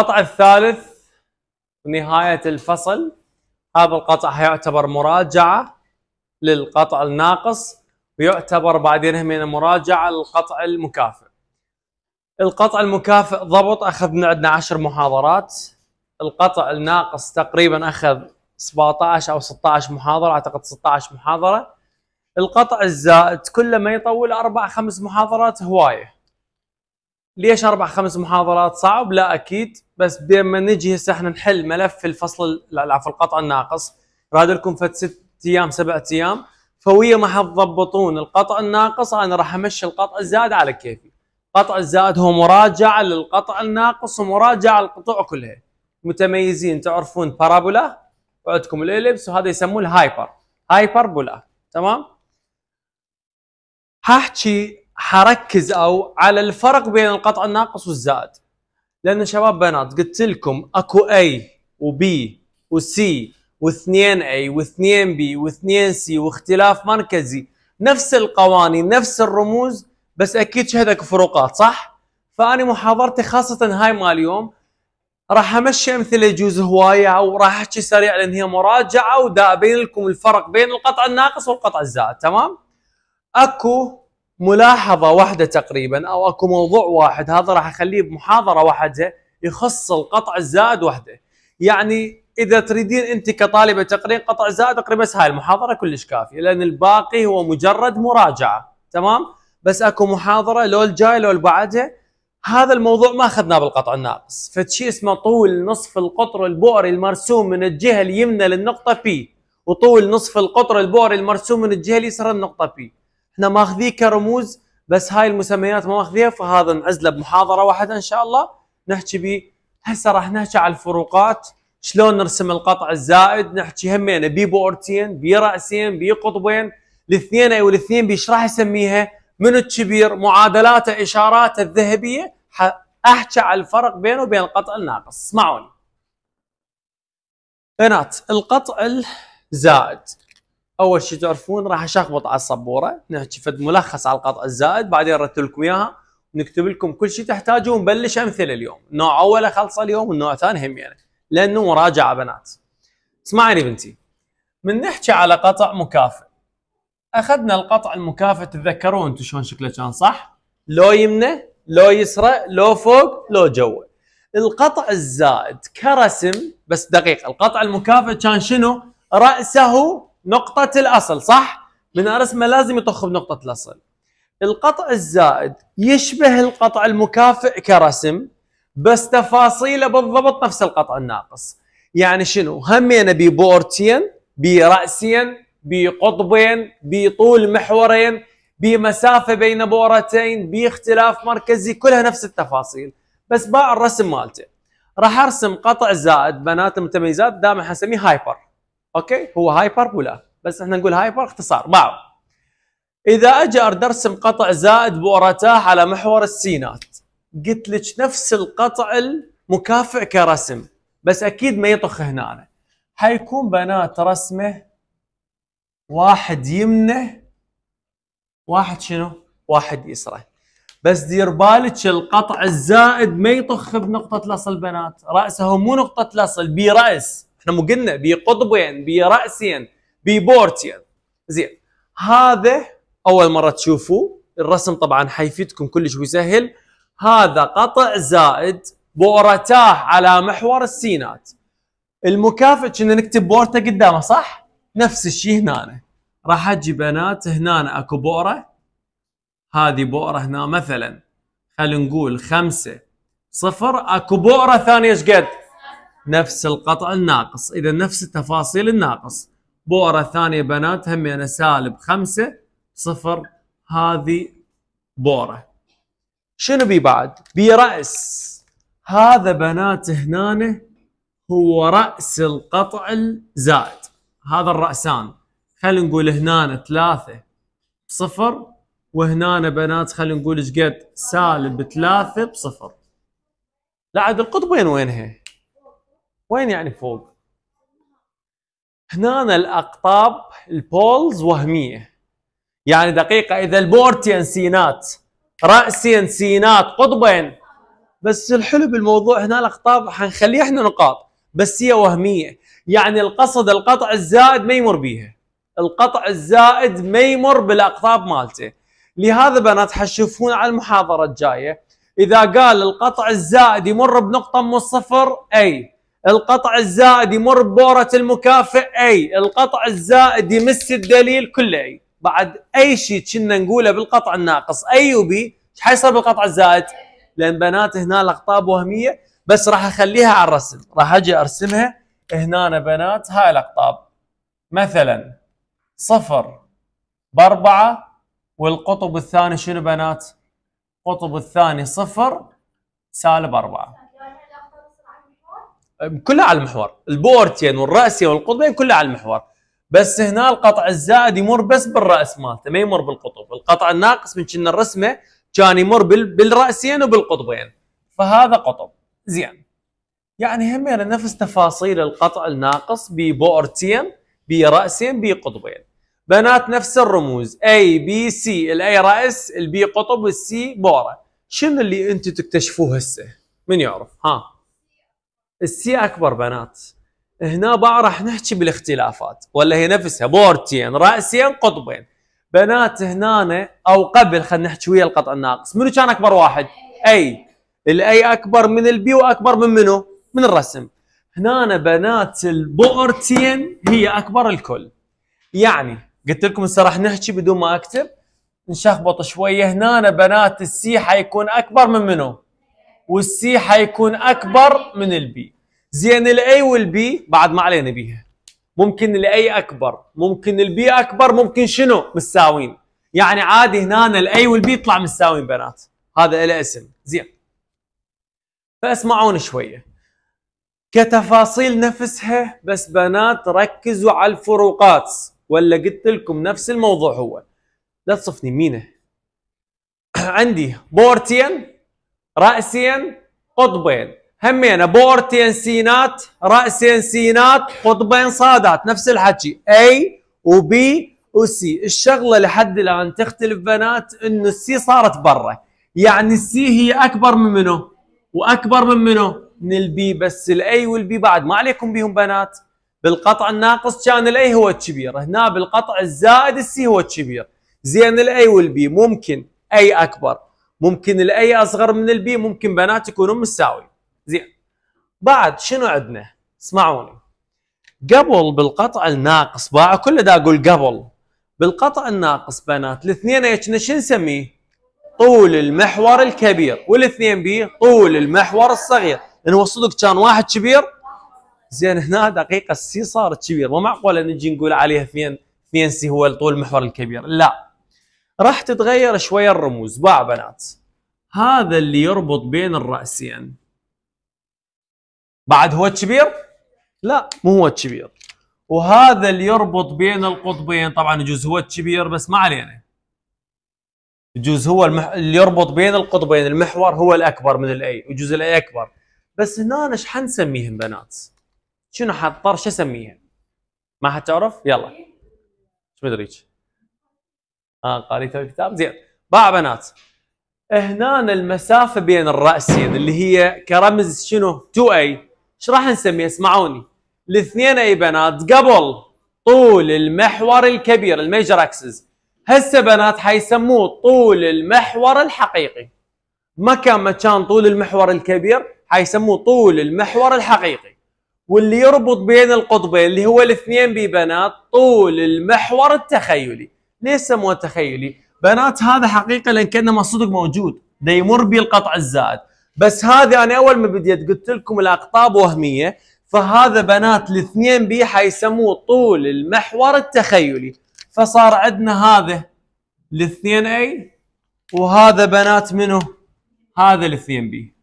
القطع الثالث نهاية الفصل هذا القطع يعتبر مراجعة للقطع الناقص ويعتبر بعدين همين مراجعة للقطع المكافئ القطع المكافئ ضبط أخذنا عندنا عشر محاضرات القطع الناقص تقريبا أخذ 17 أو 16 محاضرة أعتقد 16 محاضرة القطع الزائد كله ما يطول أربع خمس محاضرات هوايه ليش اربع خمس محاضرات صعب؟ لا اكيد بس بما نجي هسه احنا نحل ملف الفصل عفوا القطع الناقص راد لكم فد ست ايام سبع ايام فويا ما حتضبطون القطع الناقص انا راح امشي القطع الزائد على كيفي. القطع الزائد هو مراجعه للقطع الناقص ومراجعه للقطوع كلها. متميزين تعرفون بارابولا وعندكم الالبس وهذا يسموه الهايبر هايبربولا تمام؟ حاحكي حركز او على الفرق بين القطع الناقص والزائد لان شباب بنات قلت لكم اكو اي وبي وسي واثنين اي واثنين بي واثنين سي واختلاف مركزي نفس القوانين نفس الرموز بس اكيد شهدك فروقات صح فاني محاضرتي خاصه هاي مال اليوم راح امشي امثله يجوز هوايه او راح احكي سريع لان هي مراجعه ودا ابين لكم الفرق بين القطع الناقص والقطع الزائد تمام اكو ملاحظه واحده تقريبا او اكو موضوع واحد هذا راح اخليه بمحاضره واحده يخص القطع الزائد وحده يعني اذا تريدين انت كطالبه تقرين قطع زائد اقري بس هاي المحاضره كلش كافيه لان الباقي هو مجرد مراجعه تمام بس اكو محاضره لو الجاي لو اللي بعدها هذا الموضوع ما اخذناه بالقطع الناقص فشي اسمه طول نصف القطر البؤري المرسوم من الجهه اليمنى للنقطه بي وطول نصف القطر البؤري المرسوم من الجهه اليسرى للنقطه بي احنا ماخذيه كرموز بس هاي المسميات ما ماخذيها فهذا نعزله بمحاضره واحده ان شاء الله نحكي به هسه راح نحكي على الفروقات شلون نرسم القطع الزائد نحكي همين بي بورتين بي راسين بي قطبين الاثنين اي والاثنين بي راح اسميها من الكبير معادلاته اشاراته الذهبيه احكي على الفرق بينه وبين القطع الناقص اسمعوني بنات القطع الزائد اول شيء تعرفون راح اشخبط على السبوره نحكي فد ملخص على القطع الزائد بعدين رتب لكم اياها ونكتب لكم كل شيء تحتاجوه ونبلش امثله اليوم نوع اول اخلصه اليوم والنوع الثاني هم يعني لانه مراجعه بنات اسمعيني بنتي من نحكي على قطع مكافئ اخذنا القطع المكافئ تتذكرون انتم شلون شكله كان صح لو يمنى لو يسرى لو فوق لو جوا القطع الزائد كرسم بس دقيقه القطع المكافئ كان شنو راسه نقطة الأصل صح؟ من ارسمه لازم يطخ بنقطة الأصل القطع الزائد يشبه القطع المكافئ كرسم بس تفاصيله بالضبط نفس القطع الناقص يعني شنو همينا ببورتين برأسين بقطبين بطول محورين بمسافة بين بورتين باختلاف مركزي كلها نفس التفاصيل بس باع الرسم مالته راح ارسم قطع زائد بنات متميزات دائما حنسميه هايبر اوكي هو هايبر بولا بس احنا نقول هايبر اختصار بعض اذا اجى ارسم قطع زائد بورتاه على محور السينات قلت لك نفس القطع المكافئ كرسم بس اكيد ما يطخ هنا أنا. حيكون بنات رسمه واحد يمنه واحد شنو؟ واحد يسره بس دير بالك القطع الزائد ما يطخ بنقطة لصل بنات رأسه مو نقطة لصل بي رأس احنا مو قلنا بقطبين براسين ببورتين زين هذا اول مره تشوفوه الرسم طبعا حيفيدكم كلش ويسهل هذا قطع زائد بورتاه على محور السينات المكافئ كنا نكتب بورته قدامه صح؟ نفس الشيء هنا راح اجي بنات هنا اكو بؤره هذه بؤره هنا مثلا خلينا نقول خمسه صفر اكو بؤره ثانيه ايش قد؟ نفس القطع الناقص اذا نفس التفاصيل الناقص بورة ثانية بنات هم أنا يعني سالب خمسة صفر هذه بورة شنو بي بعد بي رأس هذا بنات هنا هو رأس القطع الزائد هذا الرأسان خلينا نقول هنا ثلاثة بصفر وهنا بنات خلينا نقول ايش قد سالب ثلاثة بصفر لا عاد القطبين وينها؟ وين يعني فوق؟ هنا الاقطاب البولز وهميه يعني دقيقه اذا البورتين سينات راسين سينات قطبين بس الحلو بالموضوع هنا الاقطاب حنخليها احنا نقاط بس هي وهميه يعني القصد القطع الزائد ما يمر بيها القطع الزائد ما يمر بالاقطاب مالته لهذا بنات حتشوفون على المحاضره الجايه اذا قال القطع الزائد يمر بنقطه من الصفر اي القطع الزائد يمر ببورة المكافئ اي القطع الزائد يمس الدليل كله اي بعد اي شيء كنا نقوله بالقطع الناقص اي وبي ايش حيصير بالقطع الزائد لان بنات هنا الاقطاب وهميه بس راح اخليها على الرسم راح اجي ارسمها هنا بنات هاي الاقطاب مثلا صفر باربعه والقطب الثاني شنو بنات؟ القطب الثاني صفر سالب اربعه كلها على المحور البورتين والراسيه والقطبين كلها على المحور بس هنا القطع الزائد يمر بس بالراس مالته ما يمر بالقطب القطع الناقص من كنا الرسمه كان يمر بالراسين وبالقطبين فهذا قطب زين يعني هم يعني نفس تفاصيل القطع الناقص ببورتين براسين بقطبين بنات نفس الرموز A B C الاي راس البي قطب والسي بوره شنو اللي انتم تكتشفوه هسه من يعرف ها السي اكبر بنات هنا بقى راح نحكي بالاختلافات ولا هي نفسها بورتين راسين قطبين بنات هنا او قبل خلينا نحكي ويا القطع الناقص منو كان اكبر واحد اي الاي اكبر من البي واكبر من منو من الرسم هنا بنات البؤرتين هي اكبر الكل يعني قلت لكم هسه راح نحكي بدون ما اكتب نشخبط شويه هنا بنات السي حيكون اكبر من منو والسي حيكون اكبر من البي زين الاي والبي بعد ما علينا بيها ممكن الاي اكبر ممكن البي اكبر ممكن شنو مساوين يعني عادي هنا الاي والبي يطلع مساوين بنات هذا له اسم زين فاسمعون شويه كتفاصيل نفسها بس بنات ركزوا على الفروقات ولا قلت لكم نفس الموضوع هو لا تصفني مينه عندي بورتين رأسين قطبين همينا بورتين سينات رأسين سينات قطبين صادات نفس الحكي اي وبي وسي الشغلة لحد الآن تختلف بنات إنه السي صارت برا يعني السي هي أكبر من منه وأكبر من منه من البي بس الاي والبي بعد ما عليكم بيهم بنات بالقطع الناقص كان الاي هو الكبير هنا بالقطع الزائد السي هو الكبير زين الاي والبي ممكن اي اكبر ممكن الاي اصغر من البي ممكن بنات يكونوا مساوي زين بعد شنو عندنا اسمعوني قبل بالقطع الناقص باع كله دا اقول قبل بالقطع الناقص بنات الاثنين ايش شو نسميه طول المحور الكبير والاثنين بي طول المحور الصغير لانه صدق كان واحد كبير زين هنا دقيقه السي صارت كبير مو معقوله نجي نقول عليها اثنين اثنين سي هو طول المحور الكبير لا راح تتغير شويه الرموز باع بنات هذا اللي يربط بين الرأسين بعد هو الكبير؟ لا مو هو الكبير وهذا اللي يربط بين القطبين طبعا يجوز هو الكبير بس ما علينا يجوز هو المح... اللي يربط بين القطبين المحور هو الاكبر من الاي وجزء الاي اكبر بس هنا ايش حنسميهم بنات شنو حضطر شو اسميهم ما حتعرف يلا شو مدريك اه قريت الكتاب زين باع بنات هنا المسافه بين الراسين اللي هي كرمز شنو 2 اي ايش راح نسميه اسمعوني الاثنين اي بنات قبل طول المحور الكبير الميجر اكسس هسه بنات حيسموه طول المحور الحقيقي مكان ما كان طول المحور الكبير حيسموه طول المحور الحقيقي واللي يربط بين القطبين اللي هو الاثنين بي بنات طول المحور التخيلي ليش سموه تخيلي؟ بنات هذا حقيقه لان كانه صدق موجود ده يمر بي القطع الزائد بس هذه انا اول ما بديت قلت لكم الاقطاب وهميه فهذا بنات الاثنين بي حيسموه طول المحور التخيلي فصار عندنا هذا الاثنين اي وهذا بنات منه هذا الاثنين بي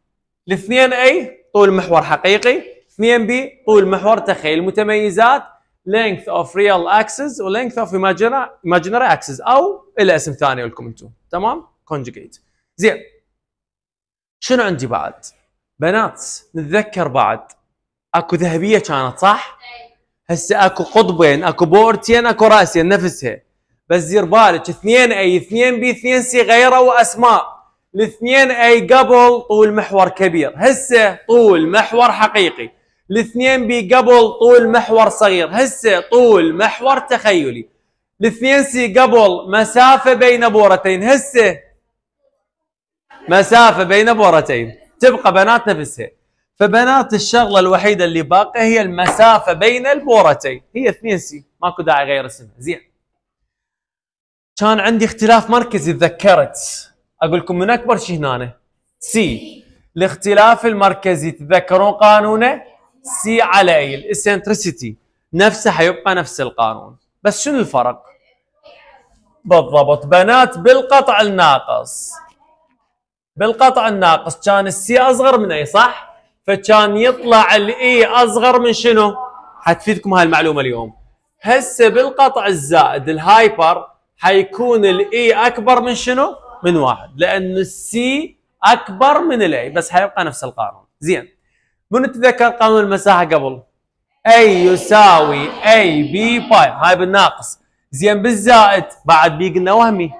الاثنين اي طول محور حقيقي اثنين بي طول محور تخيل متميزات length of real axis و length of imaginary, imaginary axis او الى اسم ثاني لكم انتم تمام conjugate زين شنو عندي بعد بنات نتذكر بعد اكو ذهبيه كانت صح إيه. هسه اكو قطبين اكو بورتين اكو راسين نفسها بس دير بالك اثنين اي اثنين بي اثنين سي غيروا اسماء الاثنين اي قبل طول محور كبير هسه طول محور حقيقي الاثنين بي قبل طول محور صغير هسه طول محور تخيلي الاثنين سي قبل مسافة بين بورتين هسه مسافة بين بورتين تبقى بنات نفسها فبنات الشغلة الوحيدة اللي باقية هي المسافة بين البورتين هي 2 سي ماكو داعي غير اسمها زين كان عندي اختلاف مركزي تذكرت اقول لكم من اكبر شيء هنا سي الاختلاف المركزي تتذكرون قانونه سي على اي الاسنتريسيتي نفسه حيبقى نفس القانون بس شنو الفرق بالضبط بنات بالقطع الناقص بالقطع الناقص كان السي اصغر من اي صح فكان يطلع الاي e اصغر من شنو حتفيدكم هاي المعلومه اليوم هسه بالقطع الزائد الهايبر حيكون الاي e اكبر من شنو من واحد لان السي اكبر من الاي بس حيبقى نفس القانون زين من تتذكر قانون المساحه قبل؟ اي يساوي اي بي باي هاي بالناقص زين بالزائد بعد بي قلنا وهمي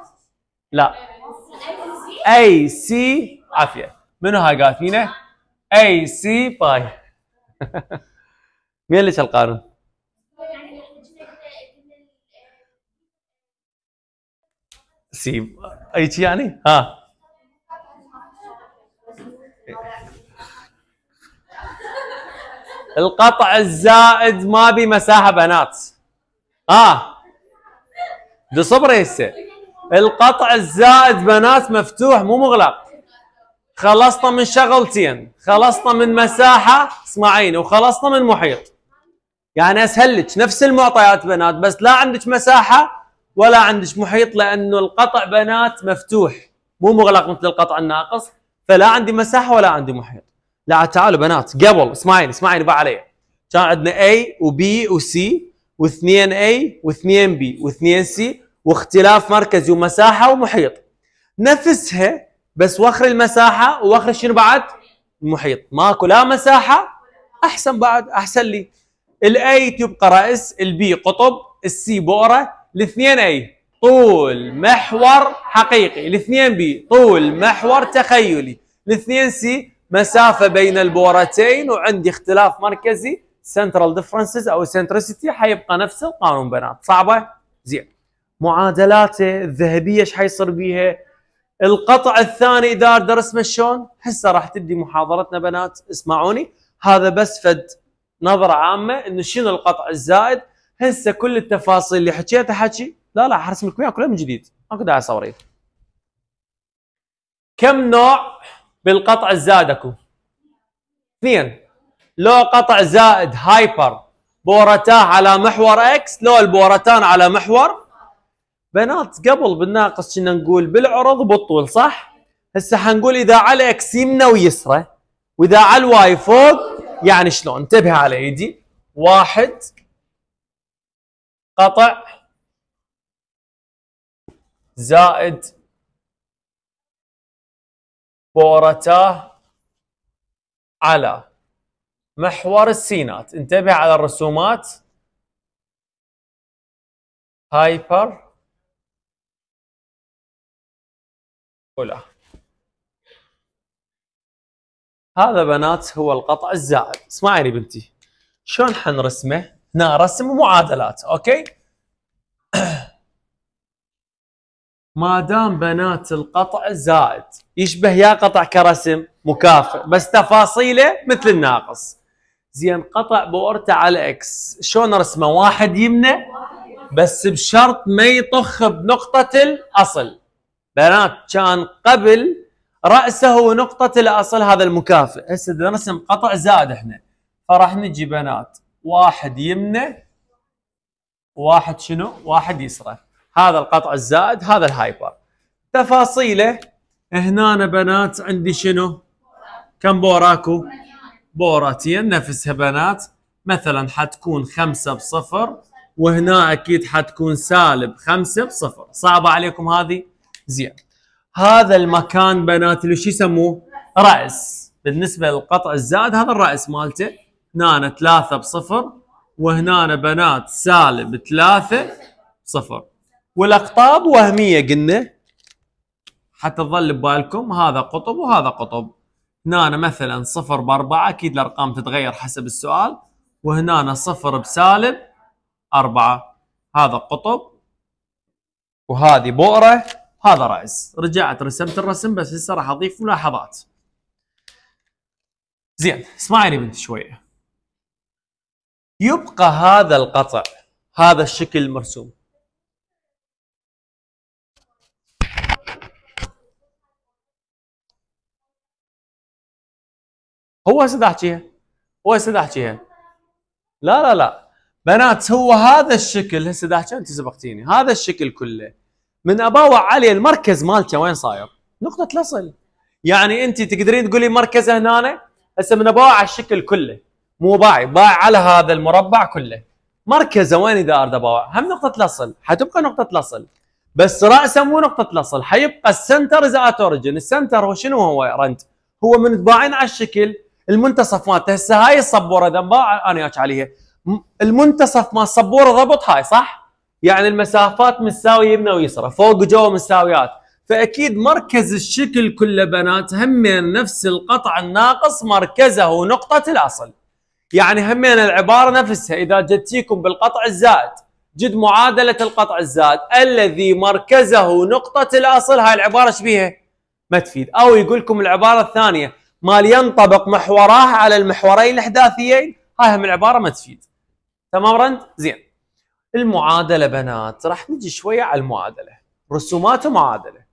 لا اي سي عافيه منو هاي قالت فينا؟ اي سي باي مين لك القانون؟ سي هيك يعني؟ ها القطع الزائد ما بي مساحه بنات اه دي صبري هسه القطع الزائد بنات مفتوح مو مغلق خلصنا من شغلتين خلصنا من مساحه اسمعين وخلصنا من محيط يعني اسهل لك نفس المعطيات بنات بس لا عندك مساحه ولا عندك محيط لانه القطع بنات مفتوح مو مغلق مثل القطع الناقص فلا عندي مساحه ولا عندي محيط لا تعالوا بنات قبل اسمعيني اسمعيني بقى علي كان عندنا A C وسي واثنين A واثنين B واثنين C واختلاف مركزي ومساحة ومحيط نفسها بس واخر المساحة واخر شنو بعد؟ المحيط ماكو لا مساحة أحسن بعد أحسن لي الاي تبقى رأس البي قطب السي بؤرة الاثنين اي طول محور حقيقي الاثنين بي طول محور تخيلي الاثنين سي مسافه بين البورتين وعندي اختلاف مركزي سنترال ديفرنسز او سنترستي حيبقى نفس القانون بنات صعبه زين معادلاته الذهبيه ايش حيصير بيها القطع الثاني اذا درسنا شلون هسه راح تبدي محاضرتنا بنات اسمعوني هذا بس فد نظره عامه انه شنو القطع الزائد هسه كل التفاصيل اللي حكيتها حكي لا لا حرسم لكم اياها كلها من جديد ماكو داعي كم نوع بالقطع الزائد اكو اثنين لو قطع زائد هايبر بورتاه على محور اكس لو البورتان على محور بنات قبل بالناقص كنا نقول بالعرض وبالطول صح؟ هسه حنقول اذا على اكس يمنى ويسرى واذا على الواي فوق يعني شلون؟ انتبه على ايدي واحد قطع زائد بورتاه على محور السينات انتبه على الرسومات هايبر أولى. هذا بنات هو القطع الزائد اسمعيني بنتي شلون حنرسمه هنا رسم معادلات اوكي ما دام بنات القطع زائد يشبه يا قطع كرسم مكافئ بس تفاصيله مثل الناقص زين قطع بورته على اكس شلون ارسمه واحد يمنى بس بشرط ما يطخ بنقطة الأصل بنات كان قبل رأسه ونقطة الأصل هذا المكافئ هسه نرسم قطع زائد احنا فراح نجي بنات واحد يمنى واحد شنو واحد يسرى هذا القطع الزائد هذا الهايبر تفاصيله هنا بنات عندي شنو كم بوراكو بوراتين نفسها بنات مثلا حتكون خمسة بصفر وهنا أكيد حتكون سالب خمسة بصفر صعبة عليكم هذه زين هذا المكان بنات اللي شو يسموه رأس بالنسبة للقطع الزائد هذا الرأس مالته هنا ثلاثة بصفر وهنا بنات سالب ثلاثة صفر والاقطاب وهميه قلنا حتى تظل ببالكم هذا قطب وهذا قطب هنا أنا مثلا صفر بأربعة أكيد الأرقام تتغير حسب السؤال وهنا أنا صفر بسالب أربعة هذا قطب وهذه بؤرة هذا رأس رجعت رسمت الرسم بس هسه راح أضيف ملاحظات زين اسمعيني بنت شوية يبقى هذا القطع هذا الشكل المرسوم هو هسه صداحجيها هو هسه صداحجيها لا لا لا بنات هو هذا الشكل هسه داحجه انت سبقتيني هذا الشكل كله من اباوع علي المركز مالته وين صاير؟ نقطه الاصل يعني انت تقدرين تقولي مركزه هنا هسه من اباوع على الشكل كله مو باعي باعي على هذا المربع كله مركزه وين اذا ارد اباوع؟ هم نقطه الاصل حتبقى نقطه الاصل بس راسه مو نقطه الاصل حيبقى السنتر از ات اوريجن السنتر هو شنو هو رنت؟ هو من تباعين على الشكل المنتصف مالته هسه هاي الصبوره ذنباء انا وياك عليها المنتصف مال الصبوره ضبط هاي صح؟ يعني المسافات متساويه يمنى ويسرى فوق وجوه مساويات فاكيد مركز الشكل كله بنات همين نفس القطع الناقص مركزه نقطه الاصل يعني همين العباره نفسها اذا جتيكم بالقطع الزائد جد معادله القطع الزائد الذي مركزه نقطه الاصل هاي العباره شبيهه ما تفيد او يقول لكم العباره الثانيه مال ينطبق محوراه على المحورين الأحداثيين هاي هم العبارة ما تفيد تمام رند؟ زين المعادلة بنات راح نجي شوية على المعادلة رسومات ومعادلة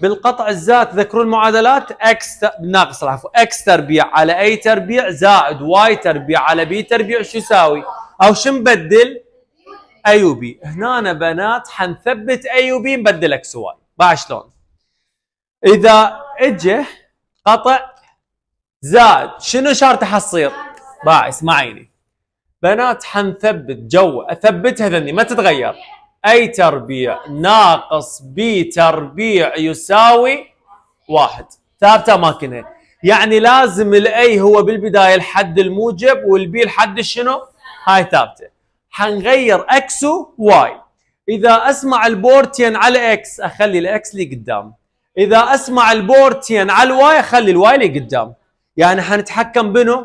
بالقطع الزاد تذكرون المعادلات اكس ناقص العفو اكس تربيع على اي تربيع زائد واي تربيع على بي تربيع شو يساوي؟ او شو نبدل؟ اي وبي هنا بنات حنثبت اي وبي نبدل اكس وواي باع شلون؟ اذا اجى قطع زائد شنو شرطه حصير؟ باع اسمعيني بنات حنثبت جو اثبتها ذني ما تتغير اي تربيع ناقص بي تربيع يساوي واحد ثابته اماكنها يعني لازم الاي هو بالبدايه الحد الموجب والبي الحد شنو؟ هاي ثابته حنغير اكس وواي اذا اسمع البورتين على اكس اخلي الاكس لي قدام اذا اسمع البورتين على الواي اخلي الواي لي قدام يعني حنتحكم بنو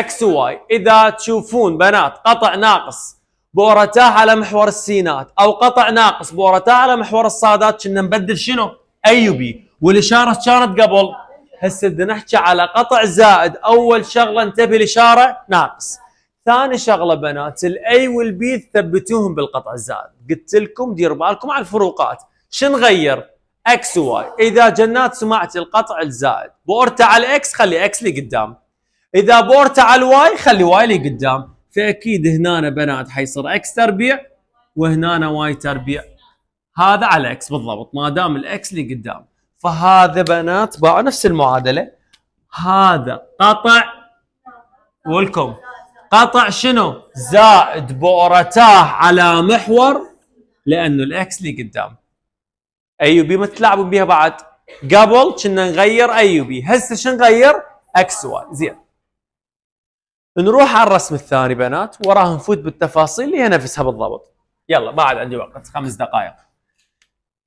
اكس وواي اذا تشوفون بنات قطع ناقص بورتاه على محور السينات او قطع ناقص بورتاه على محور الصادات كنا نبدل شنو اي وبي والاشاره كانت قبل هسه بدنا نحكي على قطع زائد اول شغله انتبه الاشاره ناقص ثاني شغله بنات الاي والبي تثبتوهم بالقطع الزائد قلت لكم ديروا بالكم على الفروقات شنغير اكس وواي اذا جنات سمعت القطع الزائد بورتا على الاكس خلي اكس لي قدام اذا بورتا على الواي خلي واي لي قدام فاكيد هنا بنات حيصير اكس تربيع وهنا واي تربيع هذا على اكس بالضبط ما دام الاكس لي قدام فهذا بنات باعوا نفس المعادله هذا قطع ولكم قطع شنو زائد بؤرتاه على محور لانه الاكس لي قدام ايوبي ما تلعبون بيها بعد قبل كنا نغير ايوبي هسه شو نغير اكس واي زين نروح على الرسم الثاني بنات وراه نفوت بالتفاصيل اللي هي نفسها بالضبط يلا بعد عندي وقت خمس دقائق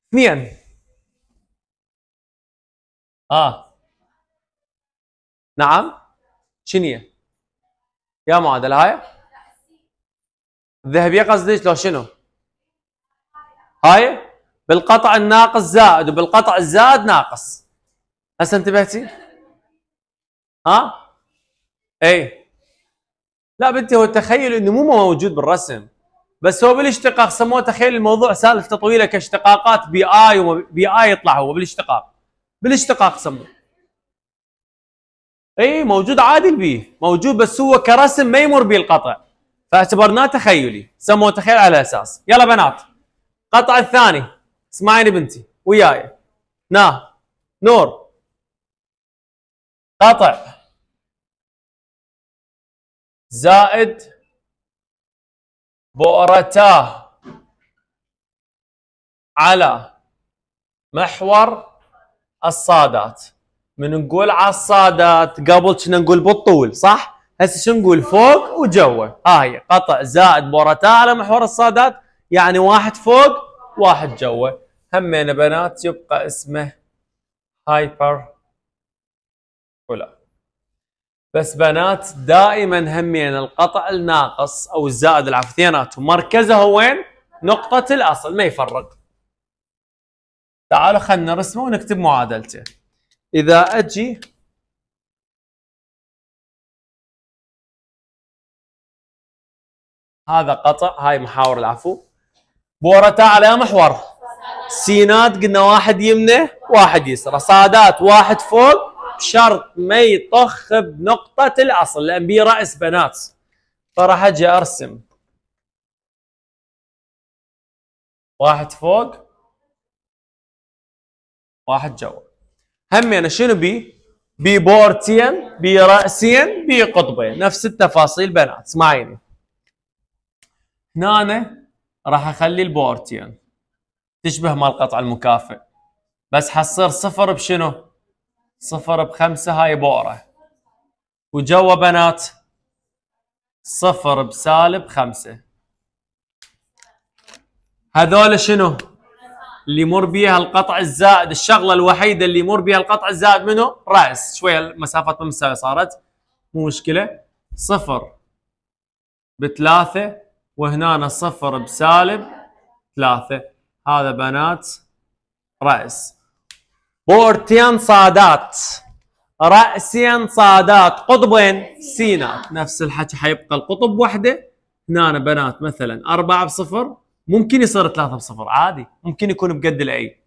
اثنين اه نعم شنية يا معادلة هاي الذهبية قصدك لو شنو هاي بالقطع الناقص زائد وبالقطع الزائد ناقص هسه انتبهتي؟ ها؟ اي لا بنتي هو التخيل انه مو موجود بالرسم بس هو بالاشتقاق سموه تخيل الموضوع سالفة طويلة كاشتقاقات بي اي بي اي يطلع هو بالاشتقاق بالاشتقاق سموه اي موجود عادي البي موجود بس هو كرسم ما يمر به القطع فاعتبرناه تخيلي سموه تخيل على اساس يلا بنات القطع الثاني اسمعيني بنتي وياي نا نور قطع زائد بؤرتاه على محور الصادات من نقول على الصادات قبل كنا نقول بالطول صح؟ هسه شو نقول فوق وجوه هاي قطع زائد بؤرتا على محور الصادات يعني واحد فوق واحد جوا همين بنات يبقى اسمه هايبر كولا بس بنات دائما همين القطع الناقص او الزائد اثنيناتهم مركزه وين؟ نقطة الاصل ما يفرق. تعالوا خلنا نرسمه ونكتب معادلته. اذا اجي هذا قطع هاي محاور العفو بورتا على محور سينات قلنا واحد يمنه واحد يسره صادات واحد فوق بشرط ما يطخ بنقطة الأصل لأن بي رأس بنات فراح أجي أرسم واحد فوق واحد جوا همين يعني شنو بي؟ بي بورتين بي رأسين بي قطبين نفس التفاصيل بنات اسمعيني هنا راح اخلي البورتين تشبه مال قطع المكافئ بس حصير صفر بشنو؟ صفر بخمسة هاي بؤرة وجوا بنات صفر بسالب خمسة هذول شنو؟ اللي يمر بيها القطع الزائد الشغله الوحيده اللي يمر بيها القطع الزائد منه راس شويه المسافات ما مساويه صارت مو مشكله صفر بثلاثه وهنا صفر بسالب ثلاثة هذا بنات رأس بورتين صادات رأسين صادات قطبين سينات نفس الحكي حيبقى القطب وحده هنا بنات مثلا أربعة بصفر ممكن يصير ثلاثة بصفر عادي ممكن يكون بقد الأي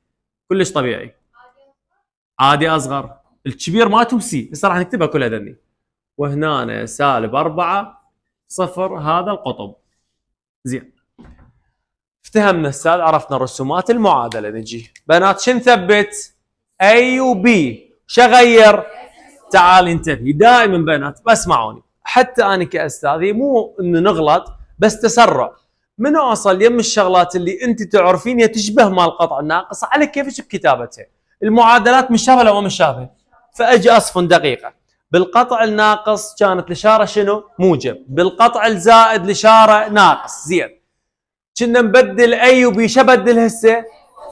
كلش طبيعي عادي أصغر الكبير ما سي بس راح نكتبها كلها ذني وهنا سالب أربعة صفر هذا القطب زين افتهمنا استاذ عرفنا رسومات المعادله نجي بنات شو نثبت؟ اي وبي شغير تعال انتبهي دائما بنات بسمعوني حتى انا كاستاذي مو انه نغلط بس تسرع من اوصل يم الشغلات اللي انت تعرفينها تشبه مال القطع الناقص على كيفك بكتابتها المعادلات مشابهه لو مشابهه فاجي اصفن دقيقه بالقطع الناقص كانت الاشاره شنو؟ موجب، بالقطع الزائد الاشاره ناقص، زين. كنا نبدل اي وبي شو ابدل هسه؟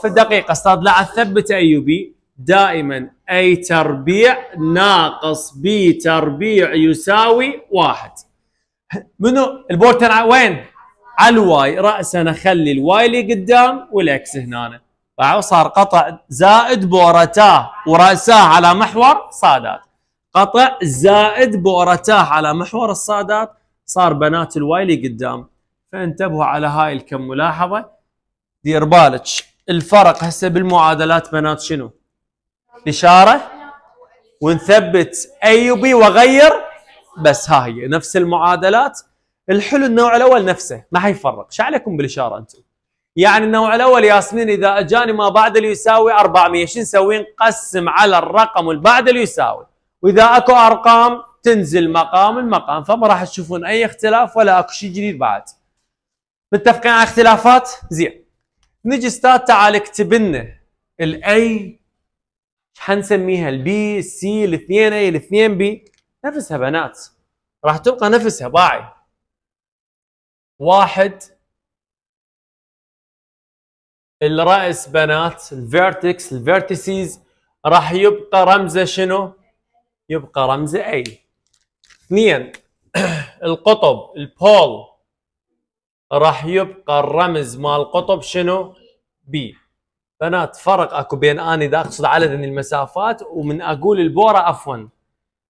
في الدقيقه استاذ لا اثبت اي وبي دائما اي تربيع ناقص بي تربيع يساوي واحد. منو البورتر وين؟ على الواي راسا اخلي الواي اللي قدام والاكس هنا. صار قطع زائد بورتاه وراساه على محور صادات. قطع زائد بورتاه على محور الصادات صار بنات الواي اللي قدام فانتبهوا على هاي الكم ملاحظه دير بالك الفرق هسه بالمعادلات بنات شنو؟ اشاره ونثبت اي وبي واغير بس ها هي نفس المعادلات الحلو النوع الاول نفسه ما حيفرق شو عليكم بالاشاره انتم؟ يعني النوع الاول ياسمين اذا اجاني ما بعد اللي يساوي 400 شو نسوي؟ نقسم على الرقم اللي بعد اللي يساوي واذا اكو ارقام تنزل مقام المقام فما راح تشوفون اي اختلاف ولا اكو شيء جديد بعد متفقين على اختلافات زين نجي استاذ تعال اكتب لنا الاي حنسميها البي السي الاثنين اي الاثنين بي نفسها بنات راح تبقى نفسها باعي واحد الرأس بنات الفيرتكس الفيرتسيز راح يبقى رمزه شنو؟ يبقى رمز A اثنين القطب البول راح يبقى الرمز مال القطب شنو؟ بي بنات فرق اكو بين اني دا اقصد عدد من المسافات ومن اقول البوره عفوا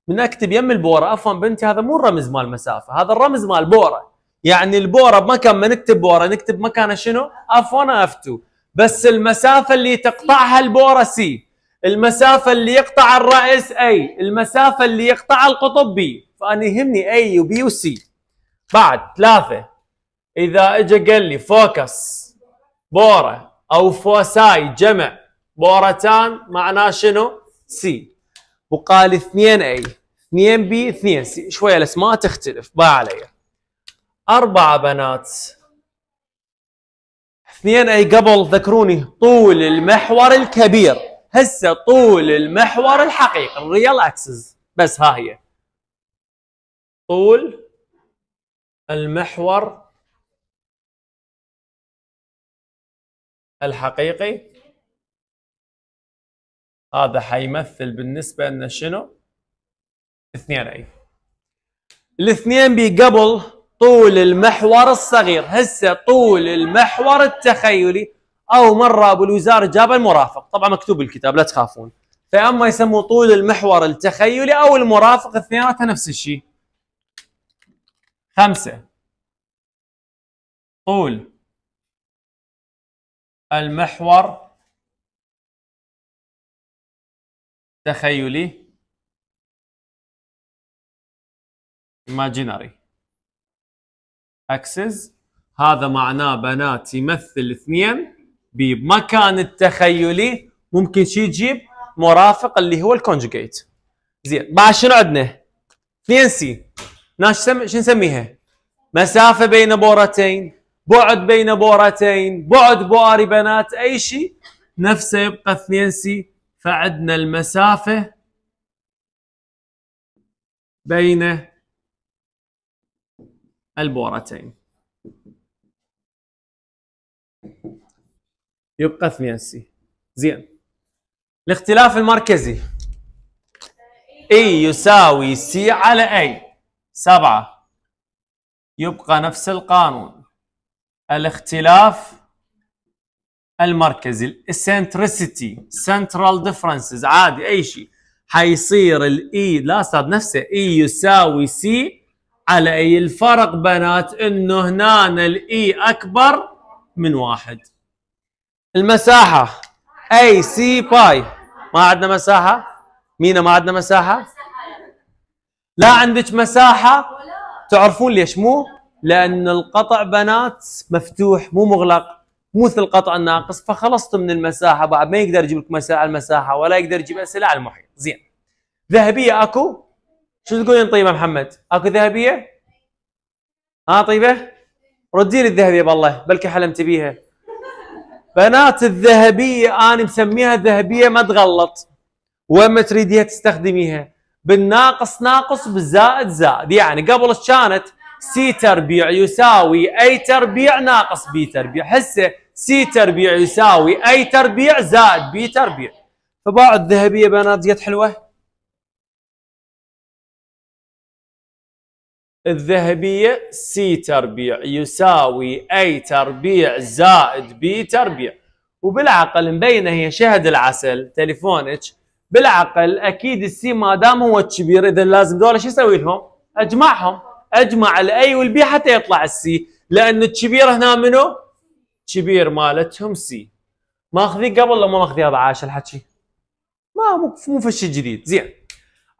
من اكتب يم البوره عفوا بنتي هذا مو الرمز مال مسافه هذا الرمز مال بوره يعني البوره بمكان ما نكتب بوره نكتب مكانه شنو؟ اف 1 اف 2 بس المسافه اللي تقطعها البوره سي المسافة اللي يقطع الرأس A المسافة اللي يقطع القطب B فأنا يهمني A و B و C بعد ثلاثة إذا إجا قال لي فوكس بورة أو فوساي جمع بورتان معناه شنو؟ سي وقال اثنين أي اثنين بي اثنين سي شوية الأسماء تختلف باع علي أربعة بنات اثنين أي قبل ذكروني طول المحور الكبير هسه طول المحور الحقيقي الريال اكسس بس ها هي طول المحور الحقيقي هذا حيمثل بالنسبه لنا شنو؟ اثنين اي الاثنين بي قبل طول المحور الصغير هسه طول المحور التخيلي او مره ابو الوزاره جاب المرافق طبعا مكتوب بالكتاب لا تخافون فاما يسموا طول المحور التخيلي او المرافق اثنيناتها نفس الشيء خمسة طول المحور تخيلي imaginary axis هذا معناه بنات يمثل اثنين بمكان التخيلي ممكن شي يجيب مرافق اللي هو الكونجوجيت زين بعد شنو عندنا 2 سي شنو نسميها مسافه بين بورتين بعد بين بورتين بعد بؤري بنات اي شيء نفسه يبقى 2 سي فعندنا المسافه بين البورتين يبقى 2 سي زين الاختلاف المركزي اي يساوي سي على اي سبعة يبقى نفس القانون الاختلاف المركزي الاسنتريسيتي سنترال ديفرنسز عادي اي شيء حيصير الاي e لا صار نفسه اي e يساوي سي على اي الفرق بنات انه هنا الاي e اكبر من واحد المساحة اي سي باي ما عندنا مساحة مينا ما عندنا مساحة لا عندك مساحة تعرفون ليش مو لأن القطع بنات مفتوح مو مغلق مثل القطع الناقص فخلصت من المساحة بعد ما يقدر يجيب لك المساحة ولا يقدر يجيب أسئلة على المحيط زين ذهبية أكو شو تقولين طيبة محمد أكو ذهبية ها طيبة ردي لي الذهبية بالله بلكي حلمت بيها بنات الذهبيه انا مسميها ذهبيه ما تغلط وين ما تريديها تستخدميها بالناقص ناقص بالزائد زائد يعني قبل كانت سي تربيع يساوي اي تربيع ناقص بي تربيع هسه سي تربيع يساوي اي تربيع زائد بي تربيع فباع الذهبيه بنات جت حلوه الذهبية سي تربيع يساوي أي تربيع زائد بي تربيع وبالعقل مبينة هي شهد العسل تليفونك بالعقل أكيد السي ما دام هو كبير إذا لازم دوله شو أسوي لهم؟ أجمعهم أجمع الأي والبي حتى يطلع السي لأن الكبير هنا منو؟ كبير مالتهم سي ماخذين قبل لو ما ماخذين هذا عاش الحكي؟ ما مو مو فشي جديد زين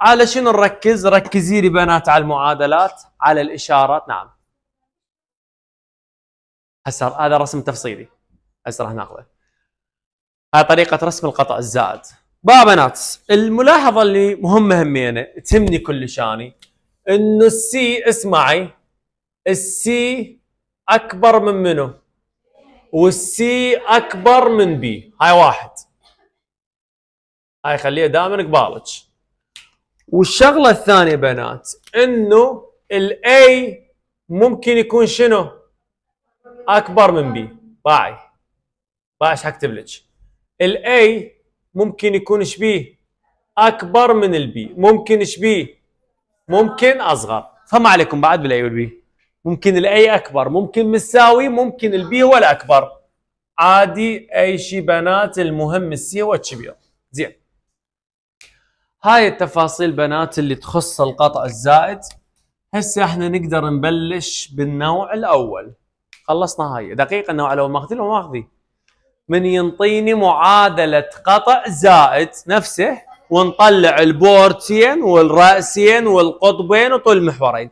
على شنو نركز؟ ركزي لي بنات على المعادلات على الاشارات نعم. هسه هذا رسم تفصيلي هسه راح ناخذه. هاي طريقة رسم القطع الزائد. بقى بنات الملاحظة اللي مهمة همينة تهمني كل شاني انه السي اسمعي السي اكبر من منو؟ والسي اكبر من بي هاي واحد هاي خليها دائما قبالك والشغله الثانيه بنات انه الاي ممكن يكون شنو؟ اكبر من بي باي باي ايش حكتب لك؟ الاي ممكن يكون شبيه اكبر من البي ممكن شبيه ممكن اصغر فما عليكم بعد بالاي والبي ممكن الاي اكبر ممكن مساوي ممكن البي هو الاكبر عادي اي شيء بنات المهم السي هو الكبير زين هاي التفاصيل بنات اللي تخص القطع الزائد هسه احنا نقدر نبلش بالنوع الاول خلصنا هاي دقيقه النوع الاول ماخذين ولا ماخذين من ينطيني معادله قطع زائد نفسه ونطلع البورتين والراسين والقطبين وطول المحورين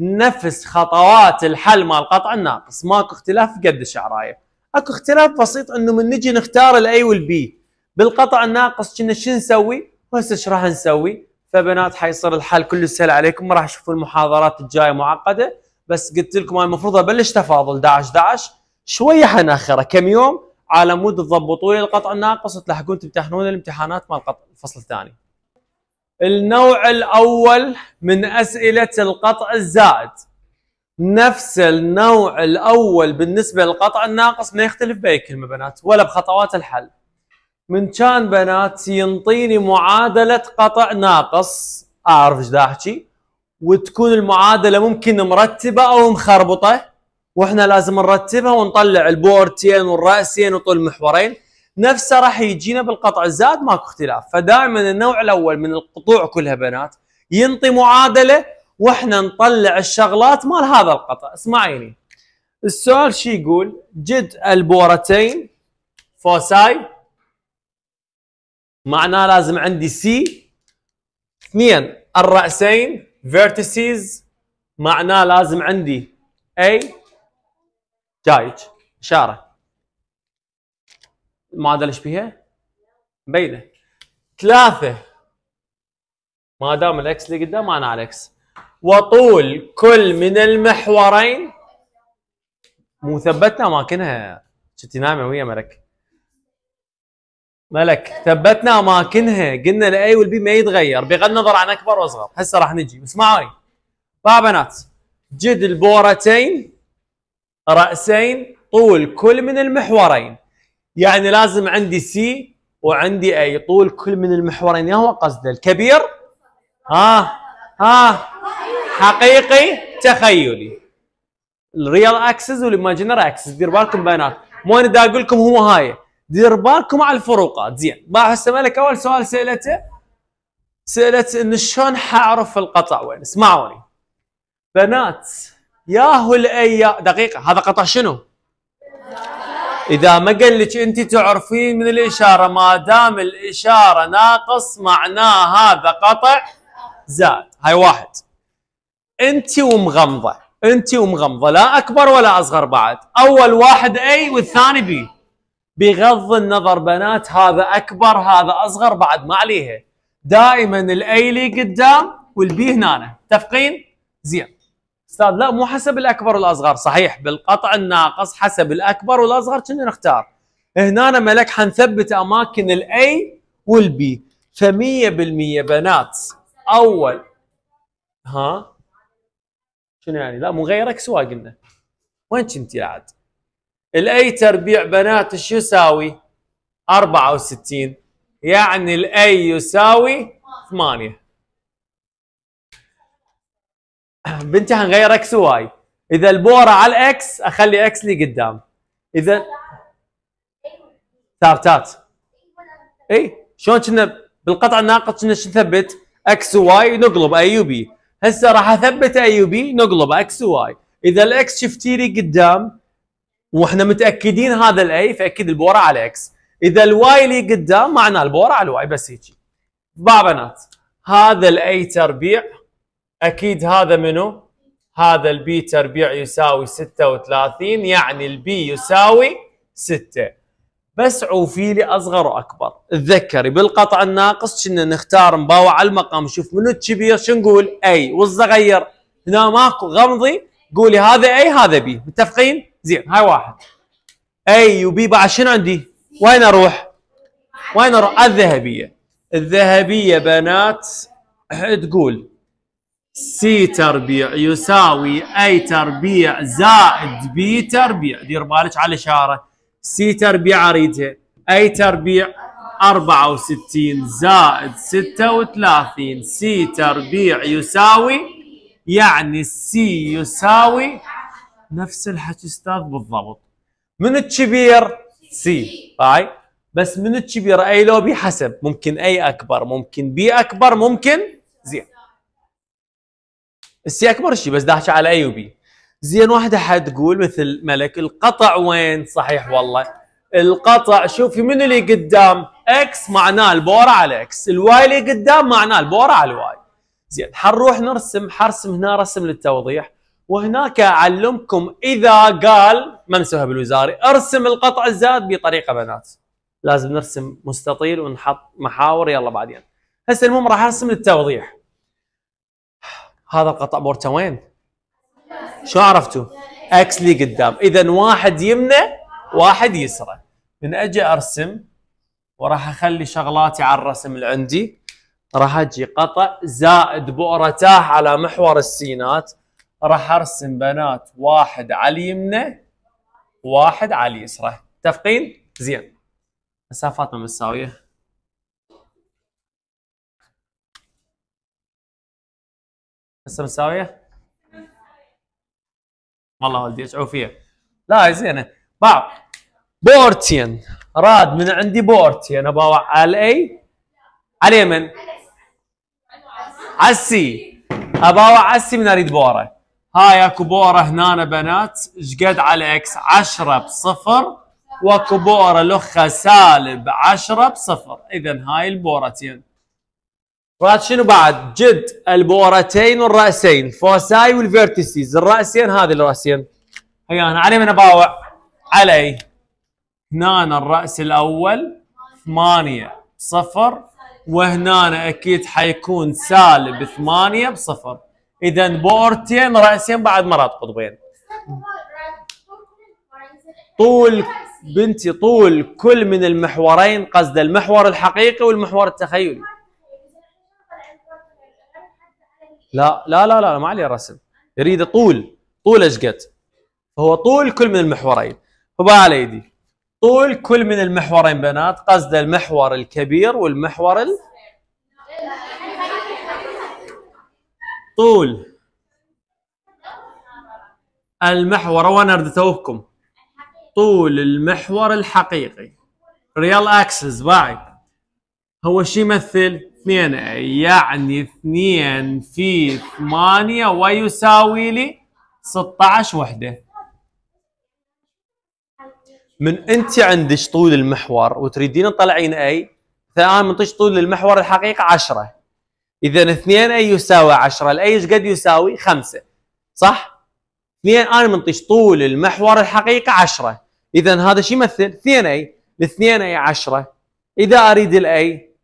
نفس خطوات الحل مال القطع الناقص ماكو اختلاف قد الشعرايه اكو اختلاف بسيط انه من نجي نختار الاي والبي بالقطع الناقص كنا شو نسوي؟ وهسه ايش راح نسوي؟ فبنات حيصير الحل كله سهل عليكم ما راح تشوفون المحاضرات الجايه معقده بس قلت لكم انا المفروض ابلش تفاضل 11 11 شويه حناخره كم يوم على مود تضبطوا لي القطع الناقص وتلحقون تمتحنون الامتحانات مال الفصل الثاني. النوع الاول من اسئله القطع الزائد نفس النوع الاول بالنسبه للقطع الناقص ما يختلف باي كلمه بنات ولا بخطوات الحل. من كان بنات ينطيني معادله قطع ناقص اعرف ايش احكي وتكون المعادله ممكن مرتبه او مخربطه واحنا لازم نرتبها ونطلع البورتين والراسين وطول المحورين نفسه راح يجينا بالقطع الزائد ماكو اختلاف فدائما النوع الاول من القطوع كلها بنات ينطي معادله واحنا نطلع الشغلات مال هذا القطع اسمعيني السؤال شو يقول جد البورتين فوساي معناه لازم عندي سي اثنين الرأسين vertices معناه لازم عندي A جايج إشارة المعادلة ايش بيها؟ مبينة ثلاثة ما دام الاكس اللي قدام معناه على الاكس وطول كل من المحورين مو ثبتنا اماكنها كنت نايمه ويا ملك ملك ثبتنا اماكنها قلنا الاي والبي ما يتغير بغض النظر عن اكبر واصغر هسه راح نجي بس معاي باع بنات جد البورتين راسين طول كل من المحورين يعني لازم عندي سي وعندي اي طول كل من المحورين يا هو قصده الكبير ها ها حقيقي تخيلي الريال اكسس والايماجينر اكسس دير بالكم بنات مو انا دا اقول لكم هو هاي دير بالكم على الفروقات زين ما هسه مالك اول سؤال سالته سالت ان شلون حاعرف القطع وين اسمعوني بنات ياهو الايام دقيقه هذا قطع شنو اذا ما قال لك انت تعرفين من الاشاره ما دام الاشاره ناقص معناه هذا قطع زاد هاي واحد انت ومغمضه انت ومغمضه لا اكبر ولا اصغر بعد اول واحد اي والثاني بي بغض النظر بنات هذا اكبر هذا اصغر بعد ما عليها دائما الاي لي قدام والبي هنا متفقين؟ زين استاذ لا مو حسب الاكبر والاصغر صحيح بالقطع الناقص حسب الاكبر والاصغر كنا نختار هنا ملك حنثبت اماكن الاي والبي ف 100% بنات اول ها شنو يعني لا مو غيرك سوا قلنا وين كنتي عاد؟ الاي تربيع بنات شو يساوي 64 يعني الاي يساوي 8 بنتي هنغير اكس وواي اذا البوره على الاكس اخلي اكس لي قدام اذا ثابتات اي شلون كنا بالقطع الناقص كنا نثبت اكس وواي نقلب اي وبي هسه راح اثبت اي وبي نقلب اكس وواي اذا الاكس شفتي لي قدام واحنا متاكدين هذا الاي فاكيد البوره على اكس اذا الواي اللي قدام معناه البوره على الواي بس هيجي باع بنات هذا الاي تربيع اكيد هذا منو هذا البي تربيع يساوي 36 يعني البي يساوي 6 بس عوفي لي اصغر واكبر تذكري بالقطع الناقص كنا نختار مباوع على المقام نشوف منو الكبير شو نقول اي والصغير هنا ماكو غمضي قولي هذا اي هذا بي متفقين زين هاي واحد اي وبي بعد شنو عندي؟ وين اروح؟ وين اروح؟ الذهبيه الذهبيه بنات تقول سي تربيع يساوي اي تربيع زائد بي تربيع دير بالك على الاشاره سي تربيع اريدها اي تربيع 64 زائد 36 سي تربيع يساوي يعني السي يساوي نفس الحكي استاذ بالضبط من الكبير سي هاي بس من الكبير اي لوبي حسب ممكن اي اكبر ممكن بي اكبر ممكن زين السي اكبر شيء بس داش على اي وبي زين واحده حتقول مثل ملك القطع وين صحيح والله القطع شوفي من اللي قدام اكس معناه البوره على اكس الواي اللي قدام معناه البوره على الواي زين حنروح نرسم حرسم هنا رسم للتوضيح وهناك اعلمكم اذا قال ما نسويها بالوزاري ارسم القطع الزائد بطريقه بنات لازم نرسم مستطيل ونحط محاور يلا بعدين هسه المهم راح ارسم للتوضيح هذا القطع بورته وين؟ شو عرفتوا؟ اكس لي قدام اذا واحد يمنى واحد يسرى من اجي ارسم وراح اخلي شغلاتي على الرسم اللي عندي راح اجي قطع زائد بؤرتاه على محور السينات راح ارسم بنات واحد على اليمنى واحد على اليسرى متفقين؟ زين مسافاتنا متساويه هسه متساويه؟ والله والدي فيها لا زينه بعض بورتين راد من عندي بورتين اباوع على الاي على اليمن على السي اباوع على السي من اريد بوره ها يا كبوره هنا بنات ايش قد على اكس 10 بصفر وكبوره لخه سالب 10 بصفر اذا هاي البورتين رات شنو بعد جد البورتين والراسين فوساي والفيرتيسيز الراسين هذه الراسين هيا انا علي من اباوع علي هنا الراس الاول 8 بصفر وهنا اكيد حيكون سالب 8 بصفر اذا بورتين راسين بعد مرات قطبين طول بنتي طول كل من المحورين قصد المحور الحقيقي والمحور التخيلي لا لا لا لا ما عليه رسم يريد طول طول ايش قد هو طول كل من المحورين يدي طول كل من المحورين بنات قصد المحور الكبير والمحور طول المحور وانا ردتوكم طول المحور الحقيقي ريال اكسس باي هو شو يمثل؟ اثنين يعني اثنين في ثمانية ويساوي لي 16 وحدة من انت عندك طول المحور وتريدين تطلعين اي فانا منطيش طول المحور الحقيقي 10 اذا 2 اي يساوي 10 الاي ايش قد يساوي 5 صح 2 انا منطيش طول المحور الحقيقي 10 اذا هذا شو يمثل 2 اي 2 اي 10 اذا اريد الاي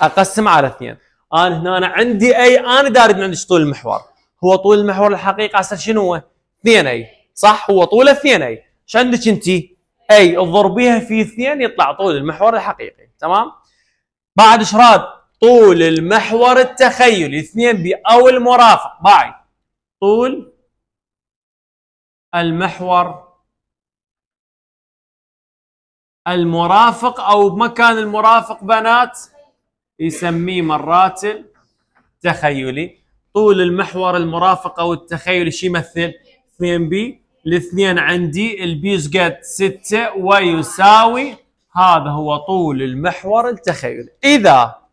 اقسم على 2 انا هنا أنا عندي اي انا دا من عندك طول المحور هو طول المحور الحقيقي هسه شنو هو 2 اي صح هو طوله 2 اي ايش عندك انت اي تضربيها في 2 يطلع طول المحور الحقيقي تمام بعد ايش راد طول المحور التخيلي اثنين بي او المرافق باي طول المحور المرافق او مكان المرافق بنات يسميه مرات التخيلي طول المحور المرافق او التخيلي شو يمثل؟ 2 بي الاثنين عندي البي قد 6 ويساوي هذا هو طول المحور التخيلي اذا